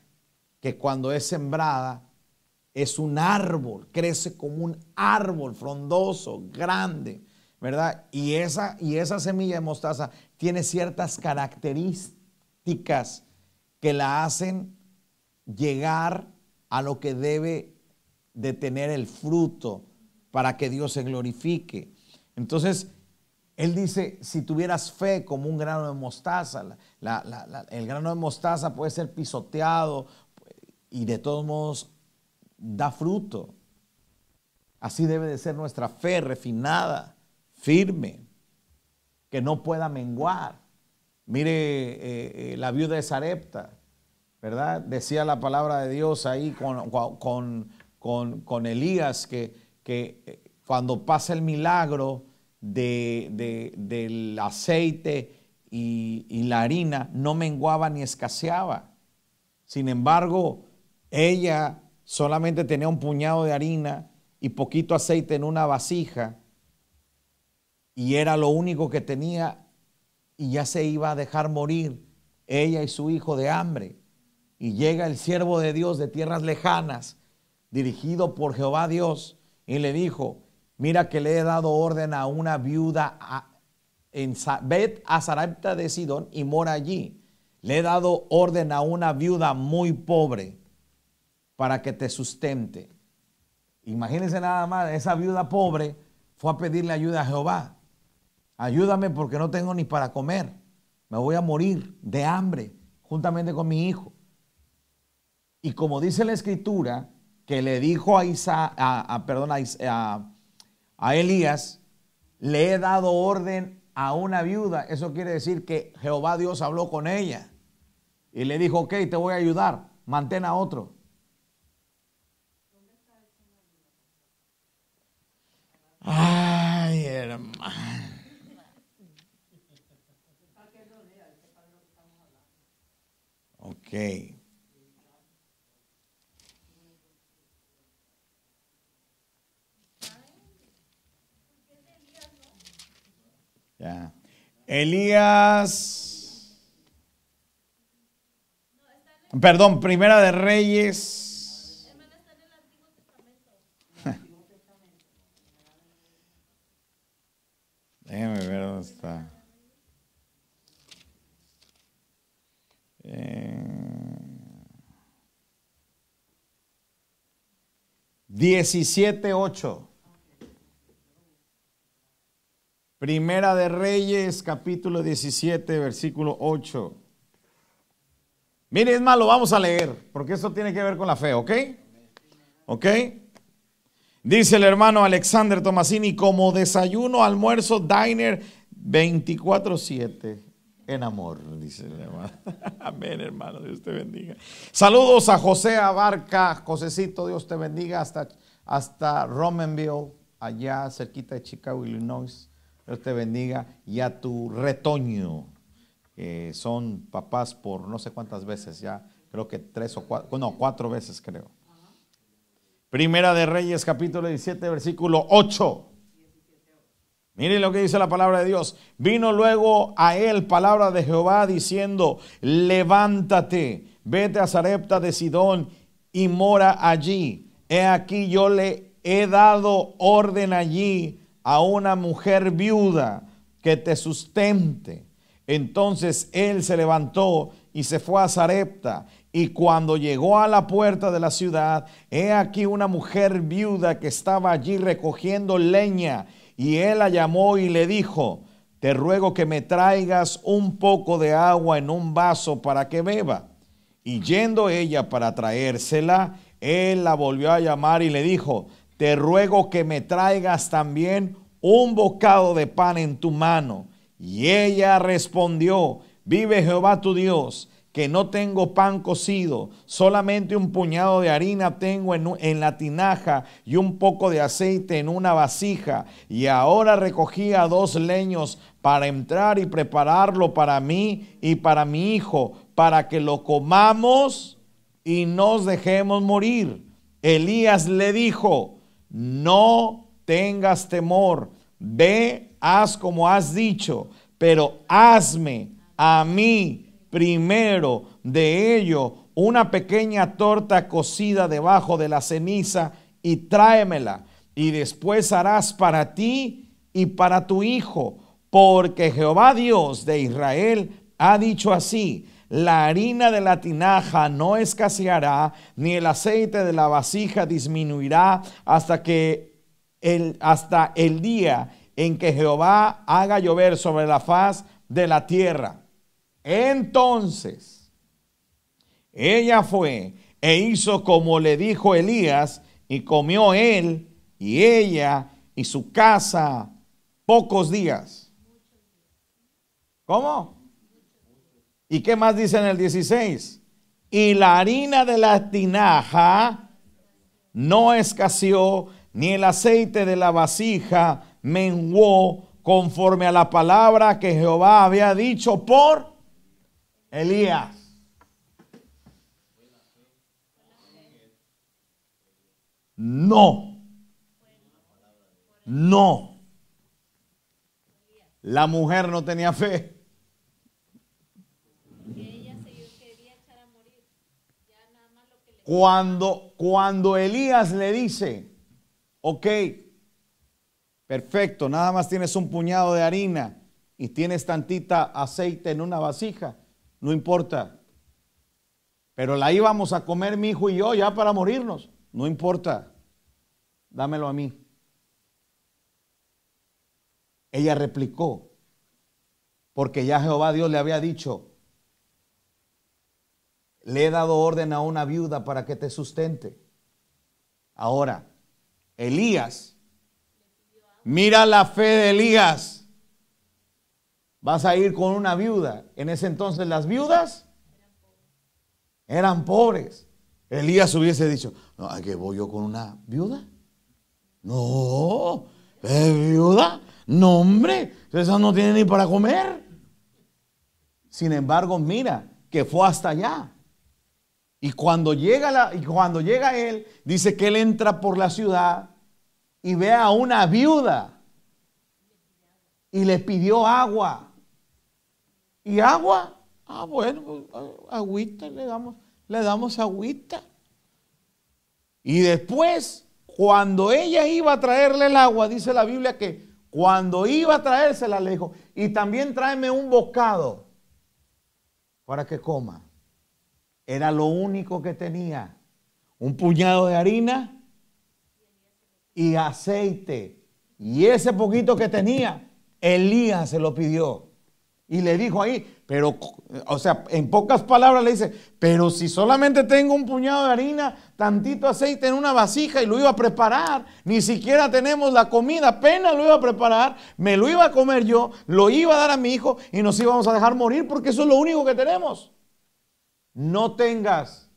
que cuando es sembrada es un árbol, crece como un árbol frondoso, grande, ¿verdad? Y esa, y esa semilla de mostaza tiene ciertas características que la hacen llegar a lo que debe de tener el fruto para que Dios se glorifique. Entonces, él dice, si tuvieras fe como un grano de mostaza, el grano de mostaza puede ser pisoteado y de todos modos da fruto. Así debe de ser nuestra fe refinada, firme, que no pueda menguar. Mire eh, eh, la viuda de Sarepta, ¿verdad? Decía la palabra de Dios ahí con, Elías que, que eh, cuando pasa el milagro, de, del aceite y, y la harina no menguaba ni escaseaba. Sin embargo, ella solamente tenía un puñado de harina y poquito aceite en una vasija y era lo único que tenía y ya se iba a dejar morir ella y su hijo de hambre. Y llega el siervo de Dios de tierras lejanas, dirigido por Jehová Dios, y le dijo, mira que le he dado orden a una viuda en Bet a de Sidón y mora allí. Le he dado orden a una viuda muy pobre para que te sustente. Imagínense nada más, esa viuda pobre fue a pedirle ayuda a Jehová. Ayúdame porque no tengo ni para comer. Me voy a morir de hambre juntamente con mi hijo. Y como dice la escritura, que le dijo a Isa, perdón, a a Elías, le he dado orden a una viuda. Eso quiere decir que Jehová Dios habló con ella y le dijo, ok, te voy a ayudar, mantén a otro. Ay, hermano. Ok. Elías. Perdón, Primera de Reyes. déjame ver dónde está. Eh, diecisiete ocho. Primera de Reyes, capítulo 17, versículo 8. Mire, es más, lo vamos a leer, porque eso tiene que ver con la fe, ¿ok? ¿Ok? Dice el hermano Alexander Tomasini, como desayuno, almuerzo, diner 24-7 en amor, dice el hermano. Amén, hermano, Dios te bendiga. Saludos a José Abarca, Josecito, Dios te bendiga, hasta, hasta Romanville, allá cerquita de Chicago, Illinois. Dios te bendiga y a tu retoño, son papás por no sé cuántas veces, ya creo que tres o cuatro, no, cuatro veces creo. Primera de Reyes capítulo 17, versículo 8. Miren lo que dice la palabra de Dios. Vino luego a él palabra de Jehová diciendo, levántate, vete a Zarepta de Sidón y mora allí. He aquí yo le he dado orden allí a una mujer viuda que te sustente. Entonces él se levantó y se fue a Zarepta. Y cuando llegó a la puerta de la ciudad, he aquí una mujer viuda que estaba allí recogiendo leña. Y él la llamó y le dijo, te ruego que me traigas un poco de agua en un vaso para que beba. Y yendo ella para traérsela, él la volvió a llamar y le dijo, te ruego que me traigas también un bocado de pan en tu mano. Y ella respondió, vive Jehová tu Dios, que no tengo pan cocido, solamente un puñado de harina tengo en, la tinaja y un poco de aceite en una vasija. Y ahora recogía dos leños para entrar y prepararlo para mí y para mi hijo, para que lo comamos y nos dejemos morir. Elías le dijo, no tengas temor, ve, haz como has dicho, pero hazme a mí primero de ello una pequeña torta cocida debajo de la ceniza y tráemela, y después harás para ti y para tu hijo, porque Jehová Dios de Israel ha dicho así, la harina de la tinaja no escaseará, ni el aceite de la vasija disminuirá hasta que el, hasta el día en que Jehová haga llover sobre la faz de la tierra. Entonces, ella fue e hizo como le dijo Elías, y comió él y ella y su casa pocos días. ¿Cómo? ¿Y qué más dice en el 16? Y la harina de la tinaja no escaseó, ni el aceite de la vasija menguó conforme a la palabra que Jehová había dicho por Elías. No. No. La mujer no tenía fe. Cuando, cuando Elías le dice, ok, perfecto, nada más tienes un puñado de harina y tienes tantita aceite en una vasija, no importa. Pero la íbamos a comer mi hijo y yo ya para morirnos, no importa, dámelo a mí. Ella replicó, porque ya Jehová Dios le había dicho, le he dado orden a una viuda para que te sustente. Ahora, Elías, mira la fe de Elías. Vas a ir con una viuda. En ese entonces las viudas eran pobres. Elías hubiese dicho, ¿a qué voy yo con una viuda? No, ¿eh, viuda? No, hombre, esas no tiene ni para comer. Sin embargo, mira que fue hasta allá. Y cuando llega, la, cuando llega él, dice que él entra por la ciudad y ve a una viuda y le pidió agua. ¿Y agua? Ah, bueno, pues, agüita, le damos, le damos agüita. Y después, cuando ella iba a traerle el agua, dice la Biblia que cuando iba a traérsela, le dijo, y también tráeme un bocado para que coma. Era lo único que tenía. Un puñado de harina y aceite. Y ese poquito que tenía, Elías se lo pidió. Y le dijo ahí, pero, o sea, en pocas palabras le dice, pero si solamente tengo un puñado de harina, tantito aceite en una vasija y lo iba a preparar, ni siquiera tenemos la comida, apenas lo iba a preparar, me lo iba a comer yo, lo iba a dar a mi hijo y nos íbamos a dejar morir porque eso es lo único que tenemos. No tengas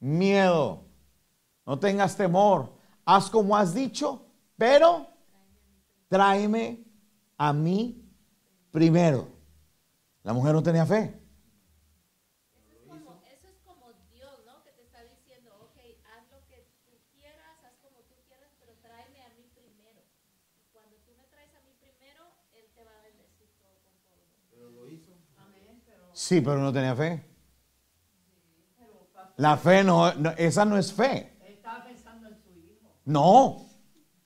miedo, no tengas temor, haz como has dicho, pero tráeme a mí primero. La mujer no tenía fe. Eso es como Dios, ¿no? Que te está diciendo: Ok, haz lo que tú quieras, haz como tú quieras, pero tráeme a mí primero. Cuando tú me traes a mí primero, Él te va a bendecir todo con todo. Pero lo hizo. Sí, pero no tenía fe. La fe no, esa no es fe. pensando en su hijo. No.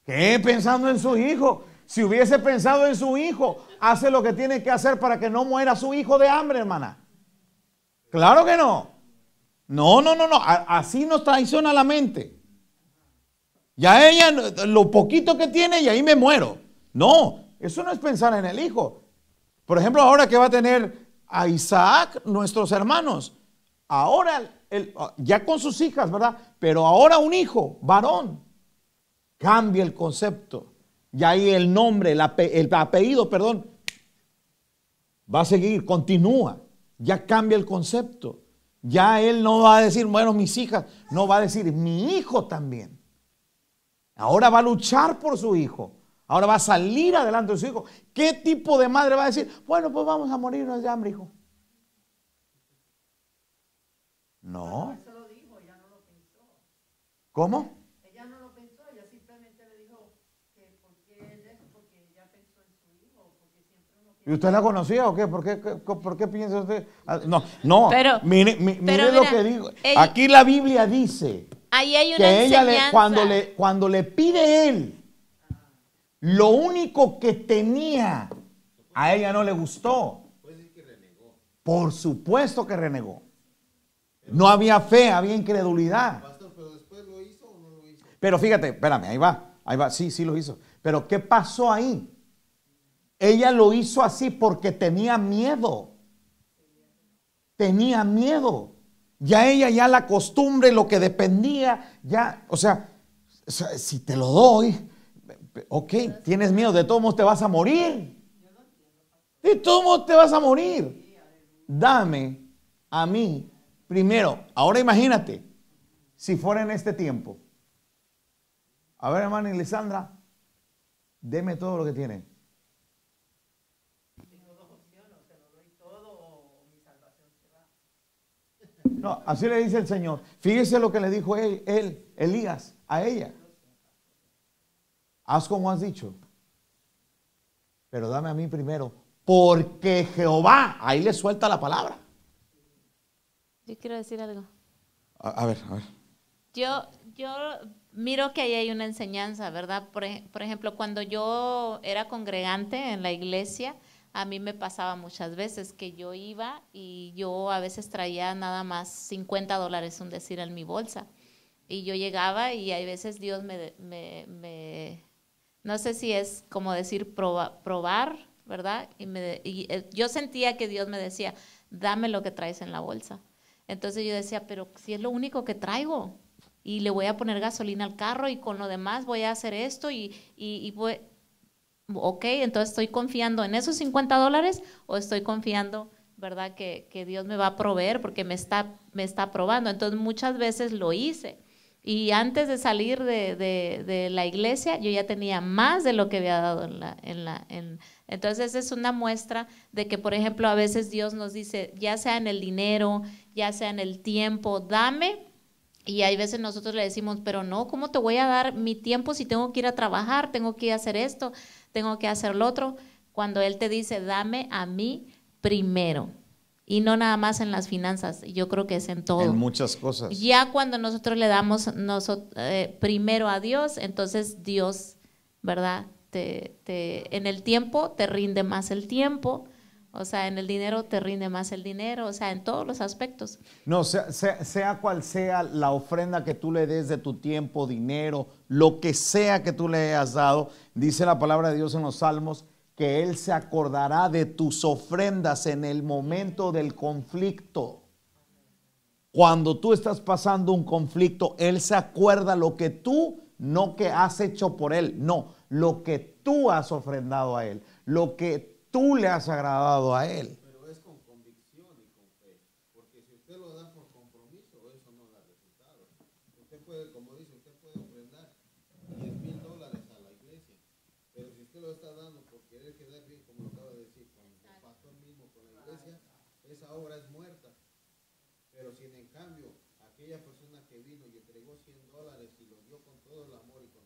¿Qué pensando en su hijo? Si hubiese pensado en su hijo, hace lo que tiene que hacer para que no muera su hijo de hambre, hermana. Claro que no. No, no, no, no. Así nos traiciona la mente. Ya ella, lo poquito que tiene, y ahí me muero. No, eso no es pensar en el hijo. Por ejemplo, ahora que va a tener a Isaac, nuestros hermanos, ahora Ah, ya con sus hijas, ¿verdad? Pero ahora un hijo, varón, cambia el concepto. Y ahí el nombre, el, apellido, perdón, va a seguir, continúa. Ya cambia el concepto. Ya él no va a decir, bueno, mis hijas, no va a decir, mi hijo también. Ahora va a luchar por su hijo. Ahora va a salir adelante de su hijo. ¿Qué tipo de madre va a decir? Bueno, pues vamos a morirnos de hambre, hijo. No. ¿Cómo? Ella no lo pensó, ella simplemente le dijo que porque él es, porque ella pensó en su hijo, porque siempre uno ¿Y usted la conocía o qué? ¿Por qué, por qué piensa usted? Ah, no, no, pero, mire, lo que digo. Aquí la Biblia dice ahí hay una que ella le, cuando, le, cuando le pide él, lo único que tenía, a ella no le gustó. Por supuesto que renegó. No había fe, había incredulidad. pero Pero fíjate, espérame, ahí va, ahí va, sí, sí lo hizo. Pero ¿qué pasó ahí? Ella lo hizo así porque tenía miedo. Tenía miedo. Ya ella, ya la costumbre, lo que dependía, ya, o sea, si te lo doy, ok, tienes miedo, de todos modos te vas a morir. De todos modos te vas a morir. Dame a mí Primero, ahora imagínate, si fuera en este tiempo. A ver, hermana Lisandra, deme todo lo que tiene. No, así le dice el Señor. Fíjese lo que le dijo él, él Elías, a ella. Haz como has dicho, pero dame a mí primero, porque Jehová, ahí le suelta la palabra. Yo quiero decir algo. A, ver, a ver. Yo, yo miro que ahí hay una enseñanza, ¿verdad? Por, ejemplo, cuando yo era congregante en la iglesia, a mí me pasaba muchas veces que yo iba y yo a veces traía nada más 50 dólares, un decir, en mi bolsa. Y yo llegaba y hay veces Dios me, me, no sé si es como decir probar, ¿verdad? Y, me, y eh, yo sentía que Dios me decía, dame lo que traes en la bolsa. Entonces yo decía, pero si es lo único que traigo y le voy a poner gasolina al carro y con lo demás voy a hacer esto y, voy... ok, entonces estoy confiando en esos 50 dólares o estoy confiando, ¿verdad? Que, que, Dios me va a proveer porque me está, me está probando. Entonces muchas veces lo hice. Y antes de salir de, de, la iglesia, yo ya tenía más de lo que había dado en la, en la, en, entonces es una muestra de que, por ejemplo, a veces Dios nos dice, ya sea en el dinero, ya sea en el tiempo, dame. Y hay veces nosotros le decimos, pero no, ¿cómo te voy a dar mi tiempo si tengo que ir a trabajar, tengo que ir a hacer esto, tengo que hacer lo otro? Cuando Él te dice, dame a mí primero. Y no nada más en las finanzas, yo creo que es en todo. En muchas cosas. Ya cuando nosotros le damos eh, primero a Dios, entonces Dios, ¿verdad? te, en el tiempo te rinde más el tiempo, o sea, en el dinero te rinde más el dinero, o sea, en todos los aspectos. No, sea, sea cual sea la ofrenda que tú le des de tu tiempo, dinero, lo que sea que tú le hayas dado, dice la palabra de Dios en los Salmos, que Él se acordará de tus ofrendas en el momento del conflicto. Cuando tú estás pasando un conflicto, Él se acuerda lo que tú, no que has hecho por Él, no, lo que tú has ofrendado a Él, lo que tú le has agradado a Él. Pero es con convicción y con fe, porque si usted lo da por compromiso, eso no da resultado. Usted puede, como dice, usted puede ofrendar 10 mil dólares a la iglesia, pero si usted lo está dando por querer quedar bien, como lo acaba de decir, con el pastor mismo, con la iglesia, esa obra es muerta. Pero si en cambio aquella persona que vino y entregó 100 dólares y lo dio con todo el amor y con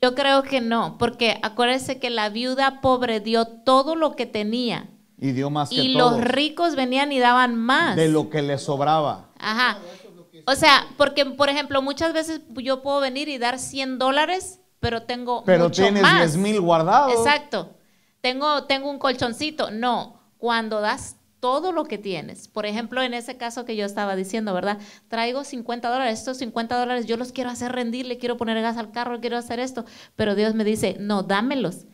yo creo que no, porque acuérdense que la viuda pobre dio todo lo que tenía. Y dio más Y los ricos venían y daban más. De lo que le sobraba. Ajá. O sea, porque, por ejemplo, muchas veces yo puedo venir y dar 100 dólares, pero tengo. Pero tienes mil guardados. Exacto. Tengo, tengo un colchoncito. No. Cuando das todo lo que tienes. Por ejemplo, en ese caso que yo estaba diciendo, ¿verdad? Traigo 50 dólares, estos 50 dólares yo los quiero hacer rendir, le quiero poner gas al carro, quiero hacer esto, pero Dios me dice, no, dámelos.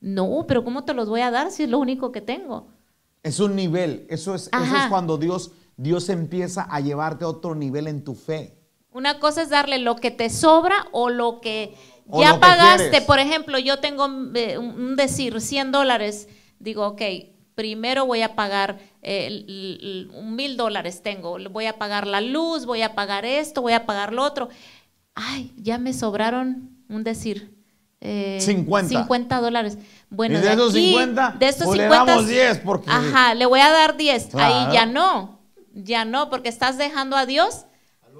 No, pero ¿cómo te los voy a dar si es lo único que tengo? Es un nivel, eso es, cuando Dios, Dios empieza a llevarte a otro nivel en tu fe. Una cosa es darle lo que te sobra o lo que ya pagaste. por ejemplo, yo tengo eh, un decir 100 dólares, digo, ok, primero voy a pagar eh, un mil dólares tengo, voy a pagar la luz, voy a pagar esto, voy a pagar lo otro. Ay, ya me sobraron un decir. 50. Eh, dólares. Bueno, de, esos estos 50, le damos 10 Ajá, le voy a dar 10. Ahí ya no, ya no, porque estás dejando a Dios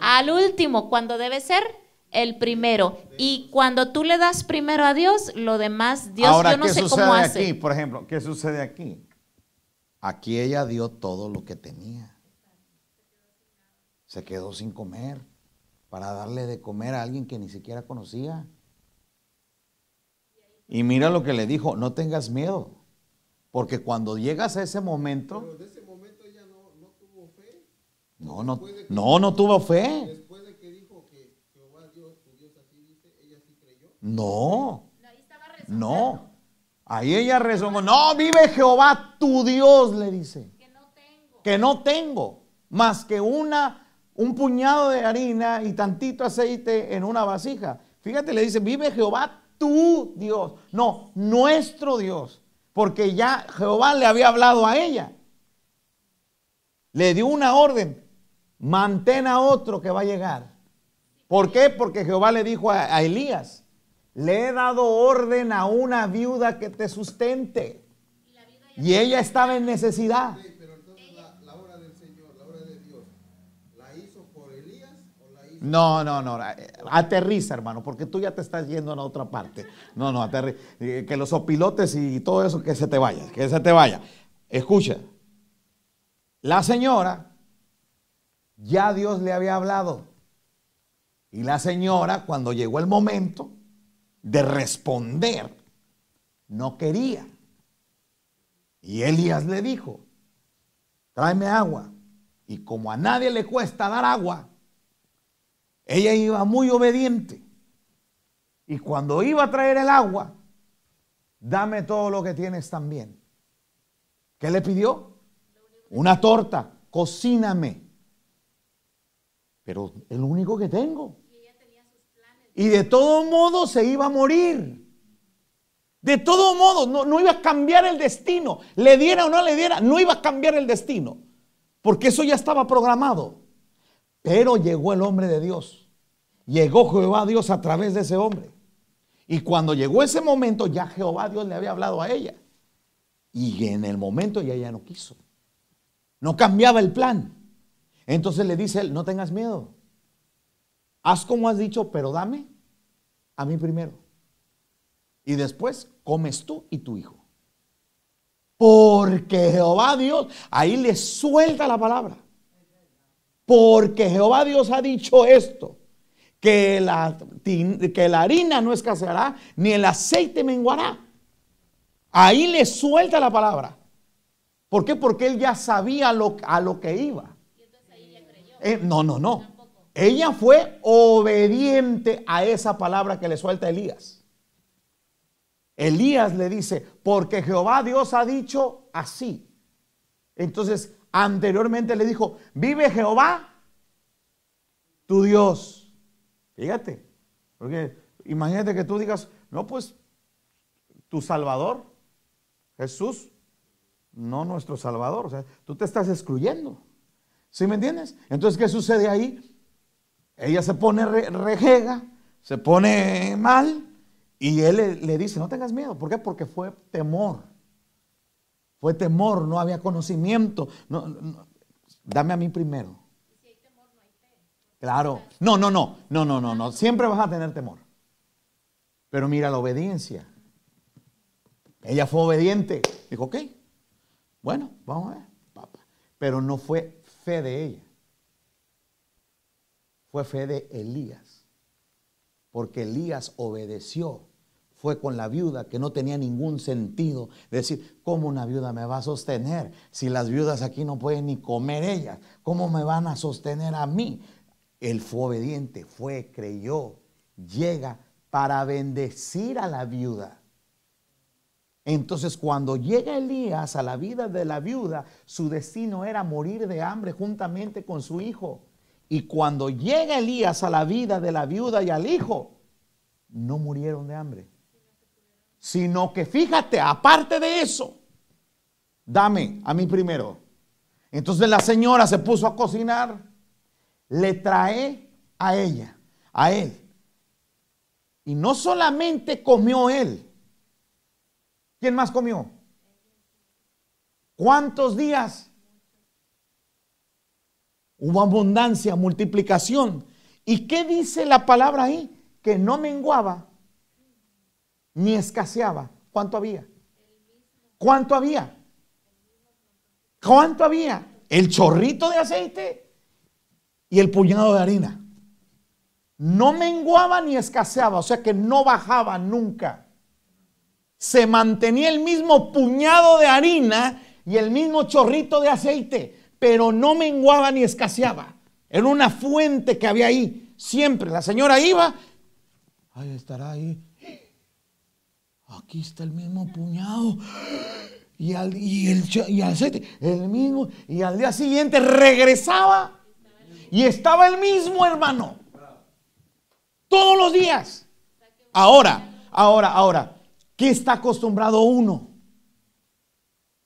al último, cuando debe ser el primero. Y cuando tú le das primero a Dios, lo demás, Dios yo no sé cómo hace. Aquí, por ejemplo, ¿qué sucede aquí? Aquí ella dio todo lo que tenía. Se quedó sin comer para darle de comer a alguien que ni siquiera conocía. Y mira lo que le dijo, no tengas miedo, porque cuando llegas a ese momento... Pero de ese momento ella no, no tuvo fe. No, no, tuvo fe. Después de que dijo que Jehová Dios, Dios así dice, ella sí creyó. no, no. Ahí ella rezó, no vive Jehová tu Dios, le dice. Que no tengo. más que una, un puñado de harina y tantito aceite en una vasija. Fíjate, le dice, vive Jehová tu Dios. No, nuestro Dios. Porque ya Jehová le había hablado a ella. Le dio una orden, mantén a otro que va a llegar. ¿Por qué? Porque Jehová le dijo a Elías, le he dado orden a una viuda que te sustente. Y ella estaba en necesidad. pero entonces la, obra del Señor, la obra de Dios, ¿la hizo por Elías o la hizo No, no, no. Eh, aterriza, hermano, porque tú ya te estás yendo a la otra parte. No, no, aterriza. Eh, que los opilotes y todo eso, que se te vaya, que se te vaya. Escucha. La señora, ya Dios le había hablado. Y la señora, cuando llegó el momento, de responder, no quería. Y Elías le dijo, tráeme agua. Y como a nadie le cuesta dar agua, ella iba muy obediente. Y cuando iba a traer el agua, dame todo lo que tienes también. ¿Qué le pidió? Una torta, cocíname. Pero el único que tengo y de todo modo se iba a morir. De todo modo, no, iba a cambiar el destino. Le diera o no le diera, no iba a cambiar el destino. Porque eso ya estaba programado. Pero llegó el hombre de Dios. Llegó Jehová Dios a través de ese hombre. Y cuando llegó ese momento, ya Jehová Dios le había hablado a ella. Y en el momento ya ella no quiso. No cambiaba el plan. Entonces le dice él, no tengas miedo haz como has dicho, pero dame a mí primero. Y después comes tú y tu hijo. Porque Jehová Dios, ahí le suelta la palabra. Porque Jehová Dios ha dicho esto, que la, que la harina no escaseará, ni el aceite menguará. Ahí le suelta la palabra. ¿Por qué? Porque él ya sabía a lo que iba. Eh, no, no, no. Ella fue obediente a esa palabra que le suelta Elías. Elías le dice, porque Jehová Dios ha dicho así. Entonces, anteriormente le dijo, vive Jehová, tu Dios. Fíjate, porque imagínate que tú digas, no, pues tu Salvador, Jesús, no nuestro Salvador. O sea, tú te estás excluyendo. ¿Sí me entiendes? Entonces, ¿qué sucede ahí? Ella se pone rejega, se pone mal y él le, dice, no tengas miedo. ¿Por qué? Porque fue temor. Fue temor, no había conocimiento. No, dame a mí primero. Claro. No, no, no, no, no, no, no. Siempre vas a tener temor. Pero mira la obediencia. Ella fue obediente. Dijo, ok, bueno, vamos a ver. Pero no fue fe de ella fue fe de Elías, porque Elías obedeció. Fue con la viuda que no tenía ningún sentido decir, ¿cómo una viuda me va a sostener? Si las viudas aquí no pueden ni comer ellas, ¿cómo me van a sostener a mí? Él fue obediente, fue, creyó, llega para bendecir a la viuda. Entonces cuando llega Elías a la vida de la viuda, su destino era morir de hambre juntamente con su hijo. Y cuando llega Elías a la vida de la viuda y al hijo, no murieron de hambre. Sino que fíjate, aparte de eso, dame a mí primero. Entonces la señora se puso a cocinar, le trae a ella, a él. Y no solamente comió él. ¿Quién más comió? ¿Cuántos días? Hubo abundancia, multiplicación. ¿Y qué dice la palabra ahí? Que no menguaba ni escaseaba. ¿Cuánto había? ¿Cuánto había? ¿Cuánto había? El chorrito de aceite y el puñado de harina. No menguaba ni escaseaba, o sea que no bajaba nunca. Se mantenía el mismo puñado de harina y el mismo chorrito de aceite pero no menguaba ni escaseaba. Era una fuente que había ahí. Siempre la señora iba, ahí estará ahí. Aquí está el mismo puñado. Y al, el, y al el mismo. Y al día siguiente regresaba y estaba el mismo hermano. Todos los días. Ahora, ahora, ahora. ¿Qué está acostumbrado uno?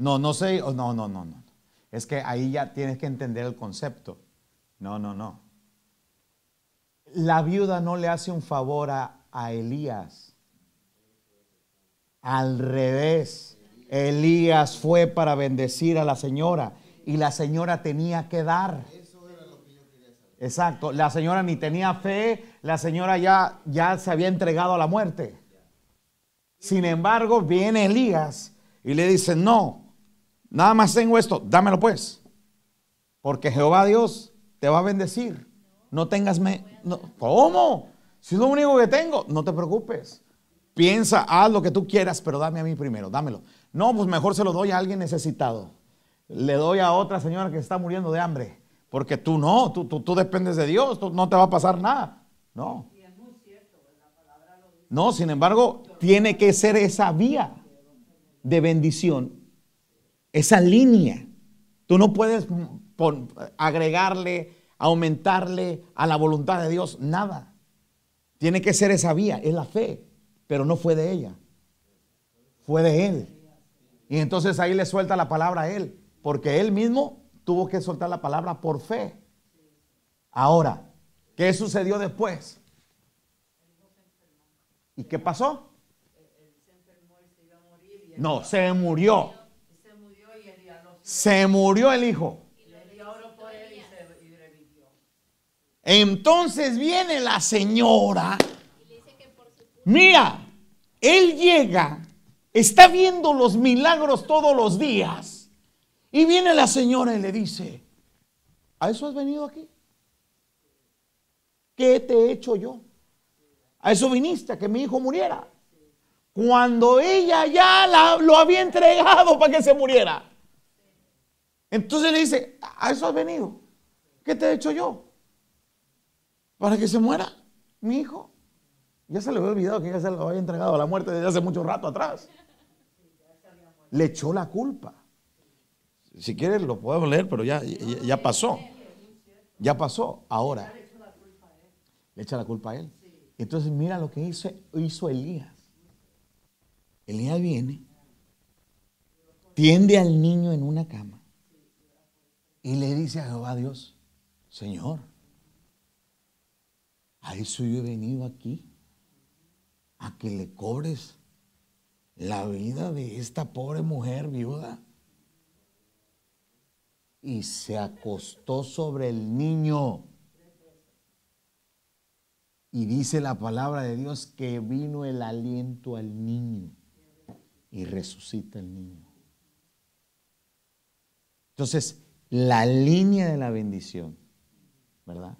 No, no sé, oh, no, no, no, no. Es que ahí ya tienes que entender el concepto. No, no, no. La viuda no le hace un favor a, Elías. Al revés, Elías fue para bendecir a la señora y la señora tenía que dar. Exacto, la señora ni tenía fe, la señora ya, ya se había entregado a la muerte. Sin embargo, viene Elías y le dice, no, Nada más tengo esto, dámelo pues. Porque Jehová Dios te va a bendecir. No tengas... Me, ¿Cómo? Si es lo único que tengo, no te preocupes. Piensa, haz lo que tú quieras, pero dame a mí primero, dámelo. No, pues mejor se lo doy a alguien necesitado. Le doy a otra señora que está muriendo de hambre. Porque tú no, tú, tú, dependes de Dios, no te va a pasar nada. No. No, sin embargo, tiene que ser esa vía de bendición esa línea. Tú no puedes mm, agregarle, aumentarle a la voluntad de Dios nada. Tiene que ser esa vía, es la fe, pero no fue de ella, fue de Él. Y entonces ahí le suelta la palabra a Él, porque Él mismo tuvo que soltar la palabra por fe. Ahora, ¿qué sucedió después? ¿Y qué pasó? No, se murió. Se murió el hijo. Entonces viene la señora. Mira, él llega, está viendo los milagros todos los días. Y viene la señora y le dice, ¿a eso has venido aquí? ¿Qué te he hecho yo? ¿A eso viniste, a que mi hijo muriera? Cuando ella ya lo había entregado para que se muriera. Entonces le dice, a eso has venido. ¿Qué te he hecho yo? Para que se muera mi hijo. Ya se le había olvidado que ya se lo había entregado a la muerte desde hace mucho rato atrás. Le echó la culpa. Si quieres lo podemos leer, pero ya, ya, pasó. Ya pasó. Ahora. Le echa la culpa a él. Entonces mira lo que hizo, hizo Elías. Elías viene, tiende al niño en una cama y le dice a Jehová Dios, Señor, a eso yo he venido aquí, a que le cobres la vida de esta pobre mujer viuda. Y se acostó sobre el niño. Y dice la palabra de Dios que vino el aliento al niño y resucita el niño. Entonces, la línea de la bendición, ¿verdad?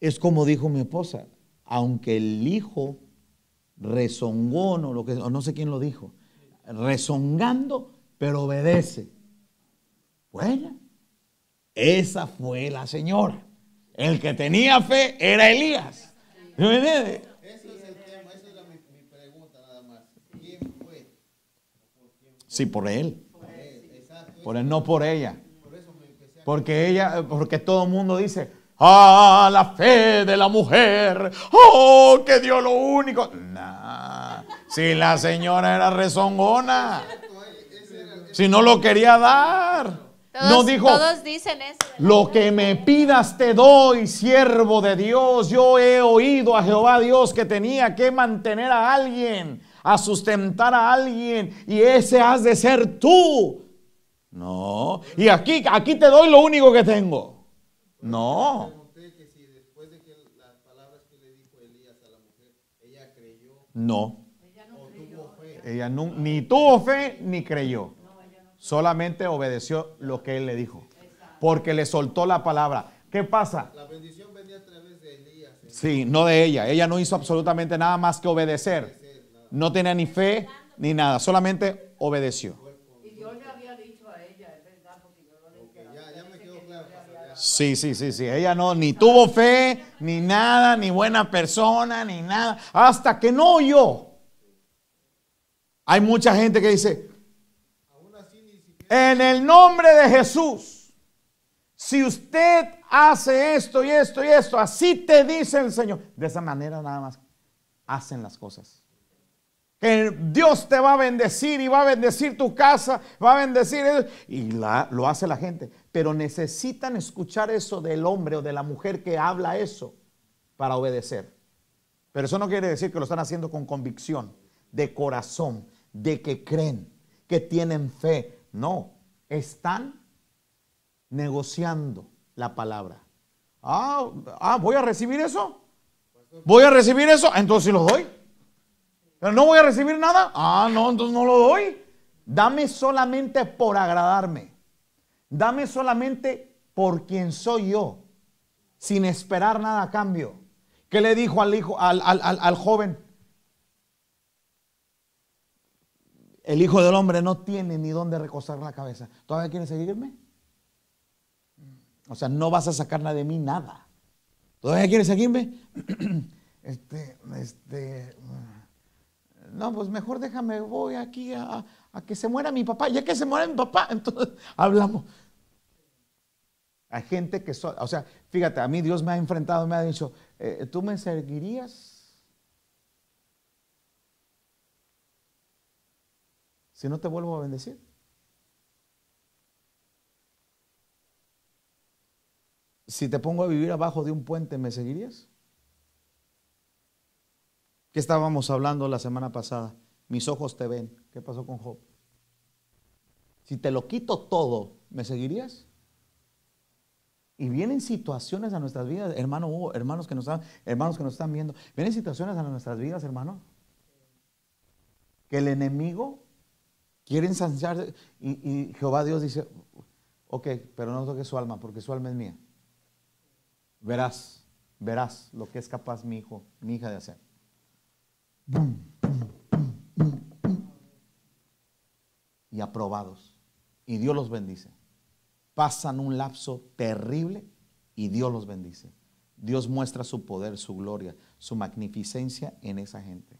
Es como dijo mi esposa, aunque el hijo rezongó lo que no sé quién lo dijo, rezongando, pero obedece. Bueno, esa fue la señora. El que tenía fe era Elías. ¿Me Sí, por él. Por él, no por ella. Porque ella, porque todo el mundo dice, ah, la fe de la mujer, oh, que dio lo único. si la señora era rezongona, eh, si no lo quería dar. no todos dicen eso. Lo que me pidas te doy, siervo de Dios. Yo he oído a Jehová Dios que tenía que mantener a alguien, a sustentar a alguien, y ese has de ser tú. No. Y aquí, aquí te doy lo único que tengo. No. No. Ella no, ni tuvo fe ni creyó. Solamente obedeció lo que él le dijo. Porque le soltó la palabra. ¿Qué pasa? La bendición venía a través de Elías. ¿eh? Sí, no de ella. Ella no hizo absolutamente nada más que obedecer. No tenía ni fe ni nada. Solamente obedeció. Sí, sí, sí, sí. Ella no, ni tuvo fe, ni nada, ni buena persona, ni nada. Hasta que no oyó. Hay mucha gente que dice, en el nombre de Jesús, si usted hace esto y esto y esto, así te dice el Señor. De esa manera nada más hacen las cosas. Que Dios te va a bendecir y va a bendecir tu casa, va a bendecir. Y lo hace la gente pero necesitan escuchar eso del hombre o de la mujer que habla eso para obedecer. Pero eso no quiere decir que lo están haciendo con convicción, de corazón, de que creen, que tienen fe. No, están negociando la palabra. Ah, ah voy a recibir eso. Voy a recibir eso, entonces sí lo doy. Pero no voy a recibir nada. Ah, no, entonces no lo doy. Dame solamente por agradarme. Dame solamente por quien soy yo, sin esperar nada a cambio. ¿Qué le dijo al hijo, al, joven? El hijo del hombre no tiene ni dónde recostar la cabeza. ¿Todavía quieres seguirme? O sea, no vas a sacar nada de mí nada. ¿Todavía quieres seguirme? Este, este. No, pues mejor déjame, voy aquí a, a que se muera mi papá. Ya que se muera mi papá, entonces hablamos. Hay gente que, o sea, fíjate, a mí Dios me ha enfrentado, me ha dicho, eh, ¿tú me seguirías? Si no te vuelvo a bendecir. Si te pongo a vivir abajo de un puente, ¿me seguirías? ¿Qué estábamos hablando la semana pasada? Mis ojos te ven. ¿Qué pasó con Job? Si te lo quito todo, ¿me seguirías? Y vienen situaciones a nuestras vidas, hermano Hugo, hermanos que nos están, hermanos que nos están viendo, vienen situaciones a nuestras vidas, hermano, que el enemigo quiere ensanchar y, y Jehová Dios dice, ok, pero no toques su alma, porque su alma es mía. Verás, verás lo que es capaz mi hijo, mi hija de hacer. Y aprobados. Y Dios los bendice pasan un lapso terrible y Dios los bendice. Dios muestra su poder, su gloria, su magnificencia en esa gente.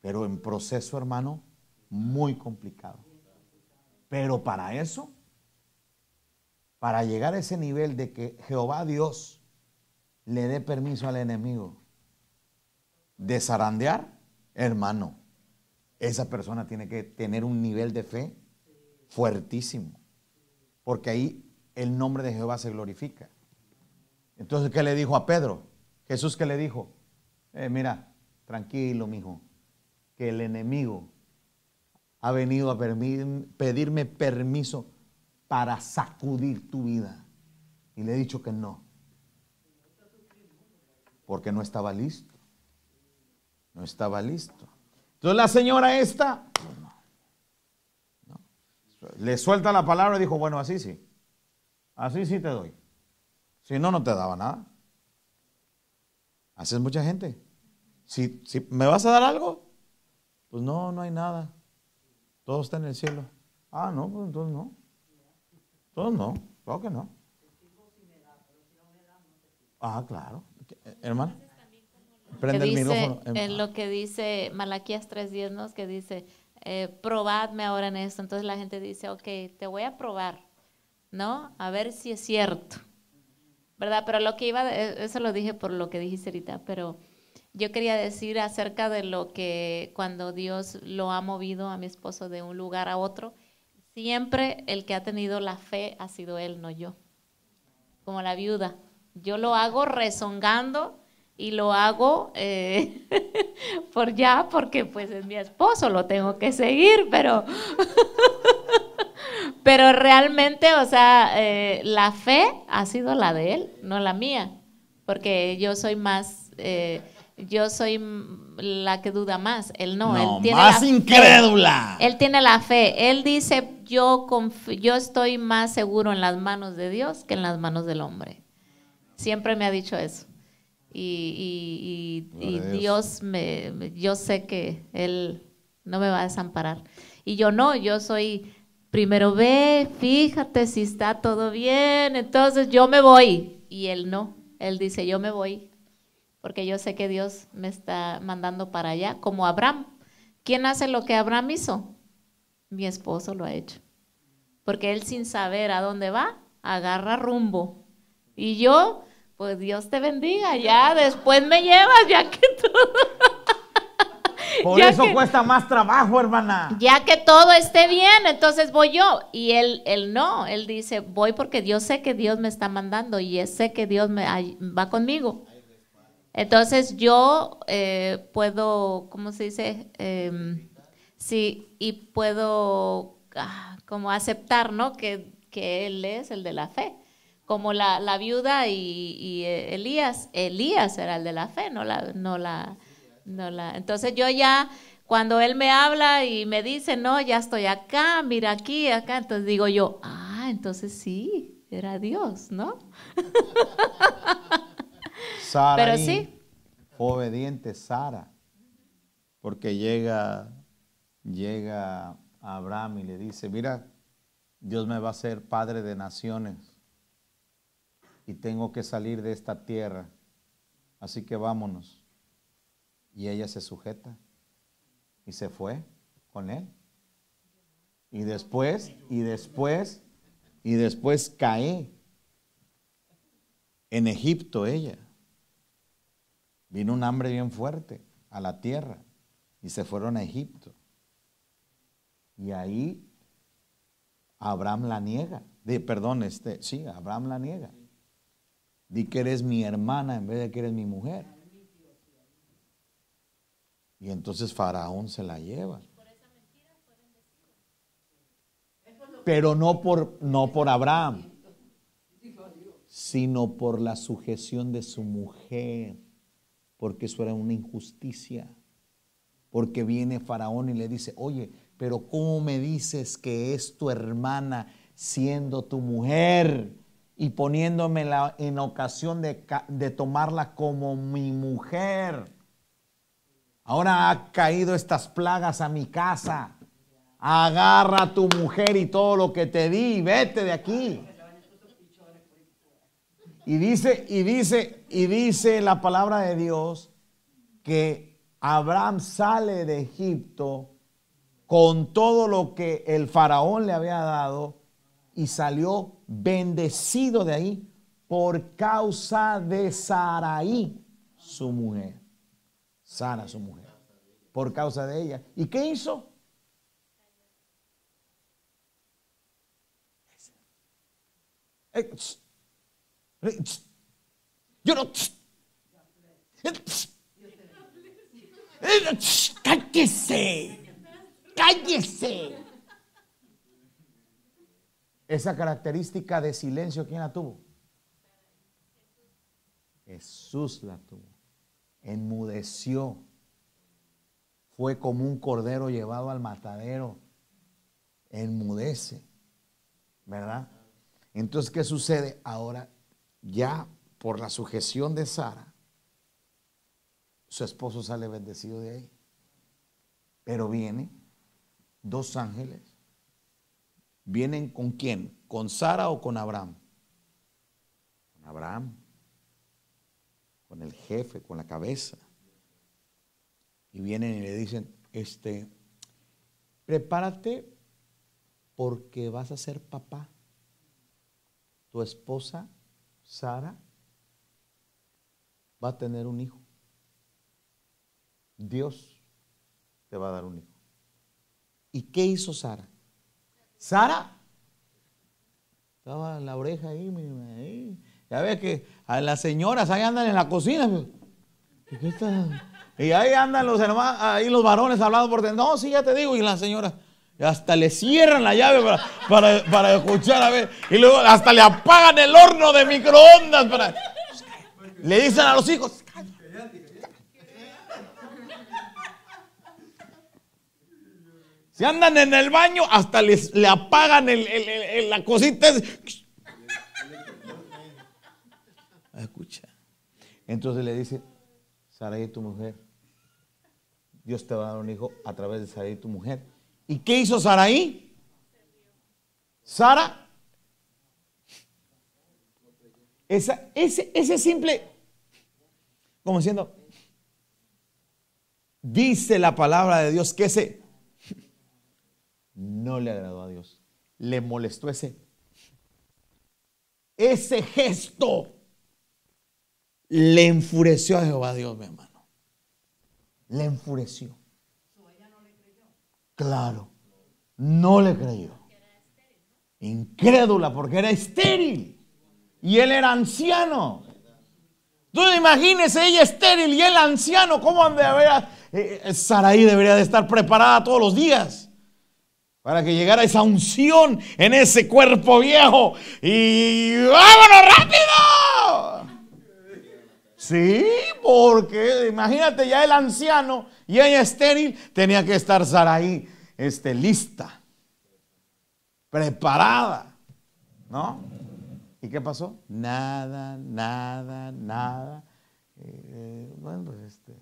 Pero en proceso, hermano, muy complicado. Pero para eso, para llegar a ese nivel de que Jehová Dios le dé permiso al enemigo de zarandear, hermano, esa persona tiene que tener un nivel de fe fuertísimo porque ahí el nombre de Jehová se glorifica. Entonces, ¿qué le dijo a Pedro? Jesús, ¿qué le dijo? Eh, mira, tranquilo, mijo, que el enemigo ha venido a pedirme permiso para sacudir tu vida. Y le he dicho que no. Porque no estaba listo. No estaba listo. Entonces la señora esta le suelta la palabra y dijo, bueno, así sí. Así sí te doy. Si no, no te daba nada. Así mucha gente. Si, si me vas a dar algo, pues no, no hay nada. Todo está en el cielo. Ah, no, pues entonces no. Todos no, claro que no. Ah, claro. Hermano. Prende el micrófono. Em, en ah. lo que dice Malaquías 3.10, ¿no? Que dice, eh, probadme ahora en esto. Entonces la gente dice, ok, te voy a probar, ¿no? A ver si es cierto, ¿verdad? Pero lo que iba, eh, eso lo dije por lo que dije, ahorita, pero yo quería decir acerca de lo que cuando Dios lo ha movido a mi esposo de un lugar a otro, siempre el que ha tenido la fe ha sido él, no yo, como la viuda. Yo lo hago rezongando y lo hago eh, por ya porque pues es mi esposo, lo tengo que seguir, pero, pero realmente, o sea, eh, la fe ha sido la de él, no la mía, porque yo soy más, eh, yo soy la que duda más, él no, él tiene más incrédula. Él tiene la fe, él dice, yo, yo estoy más seguro en las manos de Dios que en las manos del hombre. Siempre me ha dicho eso y, Dios me, yo sé que Él no me va a desamparar. Y yo no, yo soy, primero ve, fíjate si está todo bien, entonces yo me voy. Y Él no, Él dice, yo me voy, porque yo sé que Dios me está mandando para allá, como Abraham. ¿Quién hace lo que Abraham hizo? Mi esposo lo ha hecho. Porque él sin saber a dónde va, agarra rumbo. Y yo pues Dios te bendiga, ya después me llevas, ya que todo. Por eso cuesta más trabajo, hermana. Ya que todo esté bien, entonces voy yo. Y él, él no, él dice, voy porque Dios sé que Dios me está mandando y sé que Dios me, va conmigo. Entonces yo eh, puedo, ¿cómo se dice? Em, sí, y puedo ah, como aceptar, ¿no? Que, que Él es el de la fe como la, viuda y, eh, Elías, Elías era el de la fe, no la, no la, la. Entonces yo ya, cuando él me habla y me dice, no, ya estoy acá, mira aquí, acá, entonces digo yo, ah, entonces sí, era Dios, ¿no? Sara. Pero sí. obediente Sara, porque llega, llega Abraham y le dice, mira, Dios me va a ser padre de naciones y tengo que salir de esta tierra, así que vámonos. Y ella se sujeta y se fue con él. Y después, y después, y después cae en Egipto ella. Vino un hambre bien fuerte a la tierra y se fueron a Egipto. Y ahí Abraham la niega. De, perdón, este, sí, Abraham la niega. Di que eres mi hermana en vez de que eres mi mujer. Y entonces Faraón se la lleva. Pero no por, no por Abraham, sino por la sujeción de su mujer, porque eso era una injusticia. Porque viene Faraón y le dice, oye, pero ¿cómo me dices que es tu hermana siendo tu mujer? y poniéndomela en ocasión de, tomarla como mi mujer. Ahora ha caído estas plagas a mi casa. Agarra a tu mujer y todo lo que te di vete de aquí. Y dice, y dice, y dice la palabra de Dios que Abraham sale de Egipto con todo lo que el faraón le había dado y salió bendecido de ahí por causa de Saraí, su mujer. Sara, su mujer. Por causa de ella. ¿Y qué hizo? Eh, yo no. Eh, eh, cállese. Cállese. Esa característica de silencio, ¿quién la tuvo? Jesús la tuvo. Enmudeció. Fue como un cordero llevado al matadero. Enmudece. ¿Verdad? Entonces, ¿qué sucede? Ahora, ya por la sujeción de Sara, su esposo sale bendecido de ahí. Pero viene dos ángeles ¿Vienen con quién? ¿Con Sara o con Abraham? Con Abraham, con el jefe, con la cabeza. Y vienen y le dicen, este, prepárate porque vas a ser papá. Tu esposa, Sara, va a tener un hijo. Dios te va a dar un hijo. ¿Y qué hizo Sara? Sara estaba la oreja ahí, mira, Ya ves que a las señoras ahí andan en la cocina. ¿Y, ahí andan los hermanos, ahí los varones hablando por dentro No, sí, ya te digo. Y las señoras hasta le cierran la llave para, escuchar a ver. Y luego hasta le apagan el horno de microondas. Para, le dicen a los hijos, Si andan en el baño, hasta les, le apagan la cosita. Ah, escucha. Entonces le dice, Saraí, tu mujer, Dios te va a dar un hijo a través de Saraí tu mujer. ¿Y qué hizo Saraí? Sara. Esa, ese, ese simple, como diciendo, dice la palabra de Dios que ese no le agradó a Dios. Le molestó ese, ese gesto. Le enfureció a Jehová Dios, mi hermano. Le enfureció. Claro, no le creyó. Incrédula porque era estéril. Y él era anciano. Tú imagínese ella estéril y él anciano. ¿Cómo debería? Eh, Saraí debería de estar preparada todos los días. Para que llegara esa unción en ese cuerpo viejo. Y vámonos rápido. Sí, porque imagínate ya el anciano y ella estéril tenía que estar Saraí este, lista, preparada, ¿no? ¿Y qué pasó? Nada, nada, nada. Eh, eh, bueno, pues, este,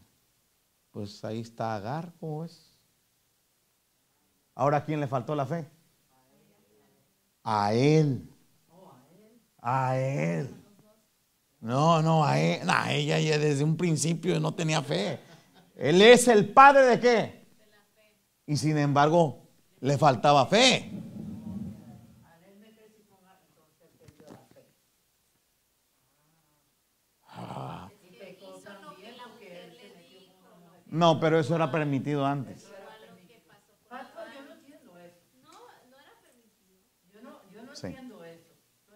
pues ahí está Agar, ¿cómo es? Ahora, ¿a quién le faltó la fe? A él. A él. No, no, a, él. a ella ya desde un principio no tenía fe. Él es el padre de qué? Y sin embargo, le faltaba fe. Ah. No, pero eso era permitido antes.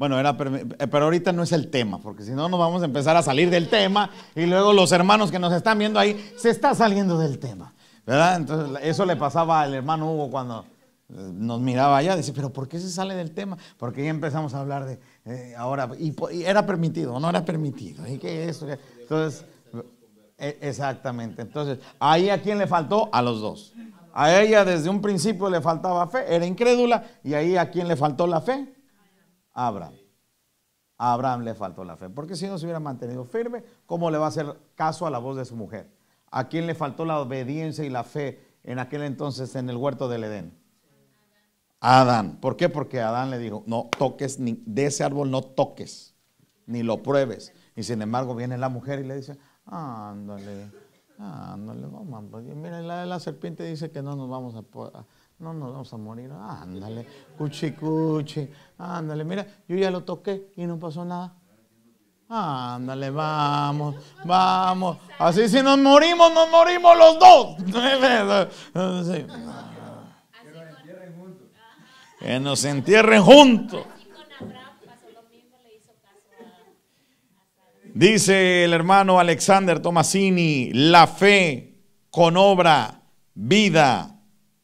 Bueno, era, eh, pero ahorita no es el tema, porque si no nos vamos a empezar a salir del tema y luego los hermanos que nos están viendo ahí se está saliendo del tema, ¿verdad? Entonces eso le pasaba al hermano Hugo cuando eh, nos miraba allá, dice, pero ¿por qué se sale del tema? Porque ya empezamos a hablar de eh, ahora, y, era permitido, no era permitido, y qué eso, entonces, e, exactamente, entonces, ahí a quién le faltó, a los dos. A ella desde un principio le faltaba fe, era incrédula, y ahí a quién le faltó la fe, Abraham. Abraham le faltó la fe, porque si no se hubiera mantenido firme, ¿cómo le va a hacer caso a la voz de su mujer? ¿A quién le faltó la obediencia y la fe en aquel entonces en el huerto del Edén? Adán. ¿Por qué? Porque Adán le dijo, no toques, ni, de ese árbol no toques, ni lo pruebes. Y sin embargo viene la mujer y le dice, ándale, ándale, vamos, pues, mira, la, la serpiente dice que no nos vamos a... No no, vamos a morir. Ándale, cuchi cuchi. Ándale, mira, yo ya lo toqué y no pasó nada. Ándale, vamos, vamos. Así si nos morimos, nos morimos los dos. entierren juntos. Que nos entierren juntos. Dice el hermano Alexander Tomasini, la fe con obra, vida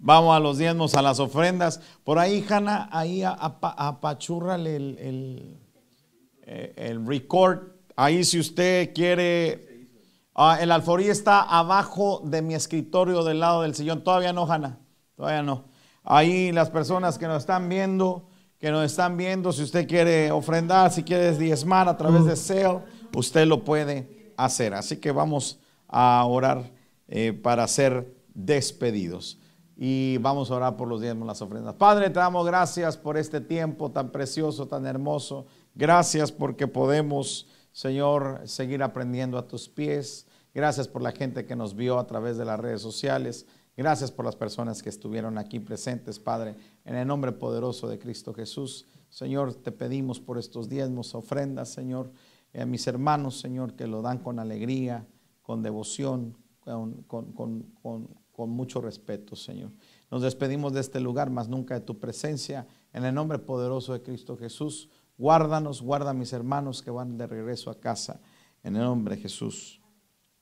Vamos a los diezmos, a las ofrendas. Por ahí, Hanna, ahí apachurrale el, eh, el, record. Ahí si usted quiere... Ah, el alforí está abajo de mi escritorio del lado del sillón. Todavía no, Hanna. Todavía no. Ahí las personas que nos están viendo, que nos están viendo, si usted quiere ofrendar, si quiere diezmar a través de SEO, usted lo puede hacer. Así que vamos a orar eh, para ser despedidos y vamos a orar por los diezmos, las ofrendas. Padre, te damos gracias por este tiempo tan precioso, tan hermoso. Gracias porque podemos, Señor, seguir aprendiendo a tus pies. Gracias por la gente que nos vio a través de las redes sociales. Gracias por las personas que estuvieron aquí presentes, Padre, en el nombre poderoso de Cristo Jesús. Señor, te pedimos por estos diezmos, ofrendas, Señor, eh, a mis hermanos, Señor, que lo dan con alegría, con devoción, con, con mucho respeto, Señor. Nos despedimos de este lugar, más nunca de tu presencia. En el nombre poderoso de Cristo Jesús, guárdanos, guarda a mis hermanos que van de regreso a casa. En el nombre de Jesús.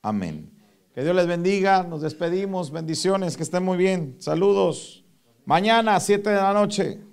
Amén. Que Dios les bendiga, nos despedimos, bendiciones, que estén muy bien. Saludos. Mañana, 7 de la noche.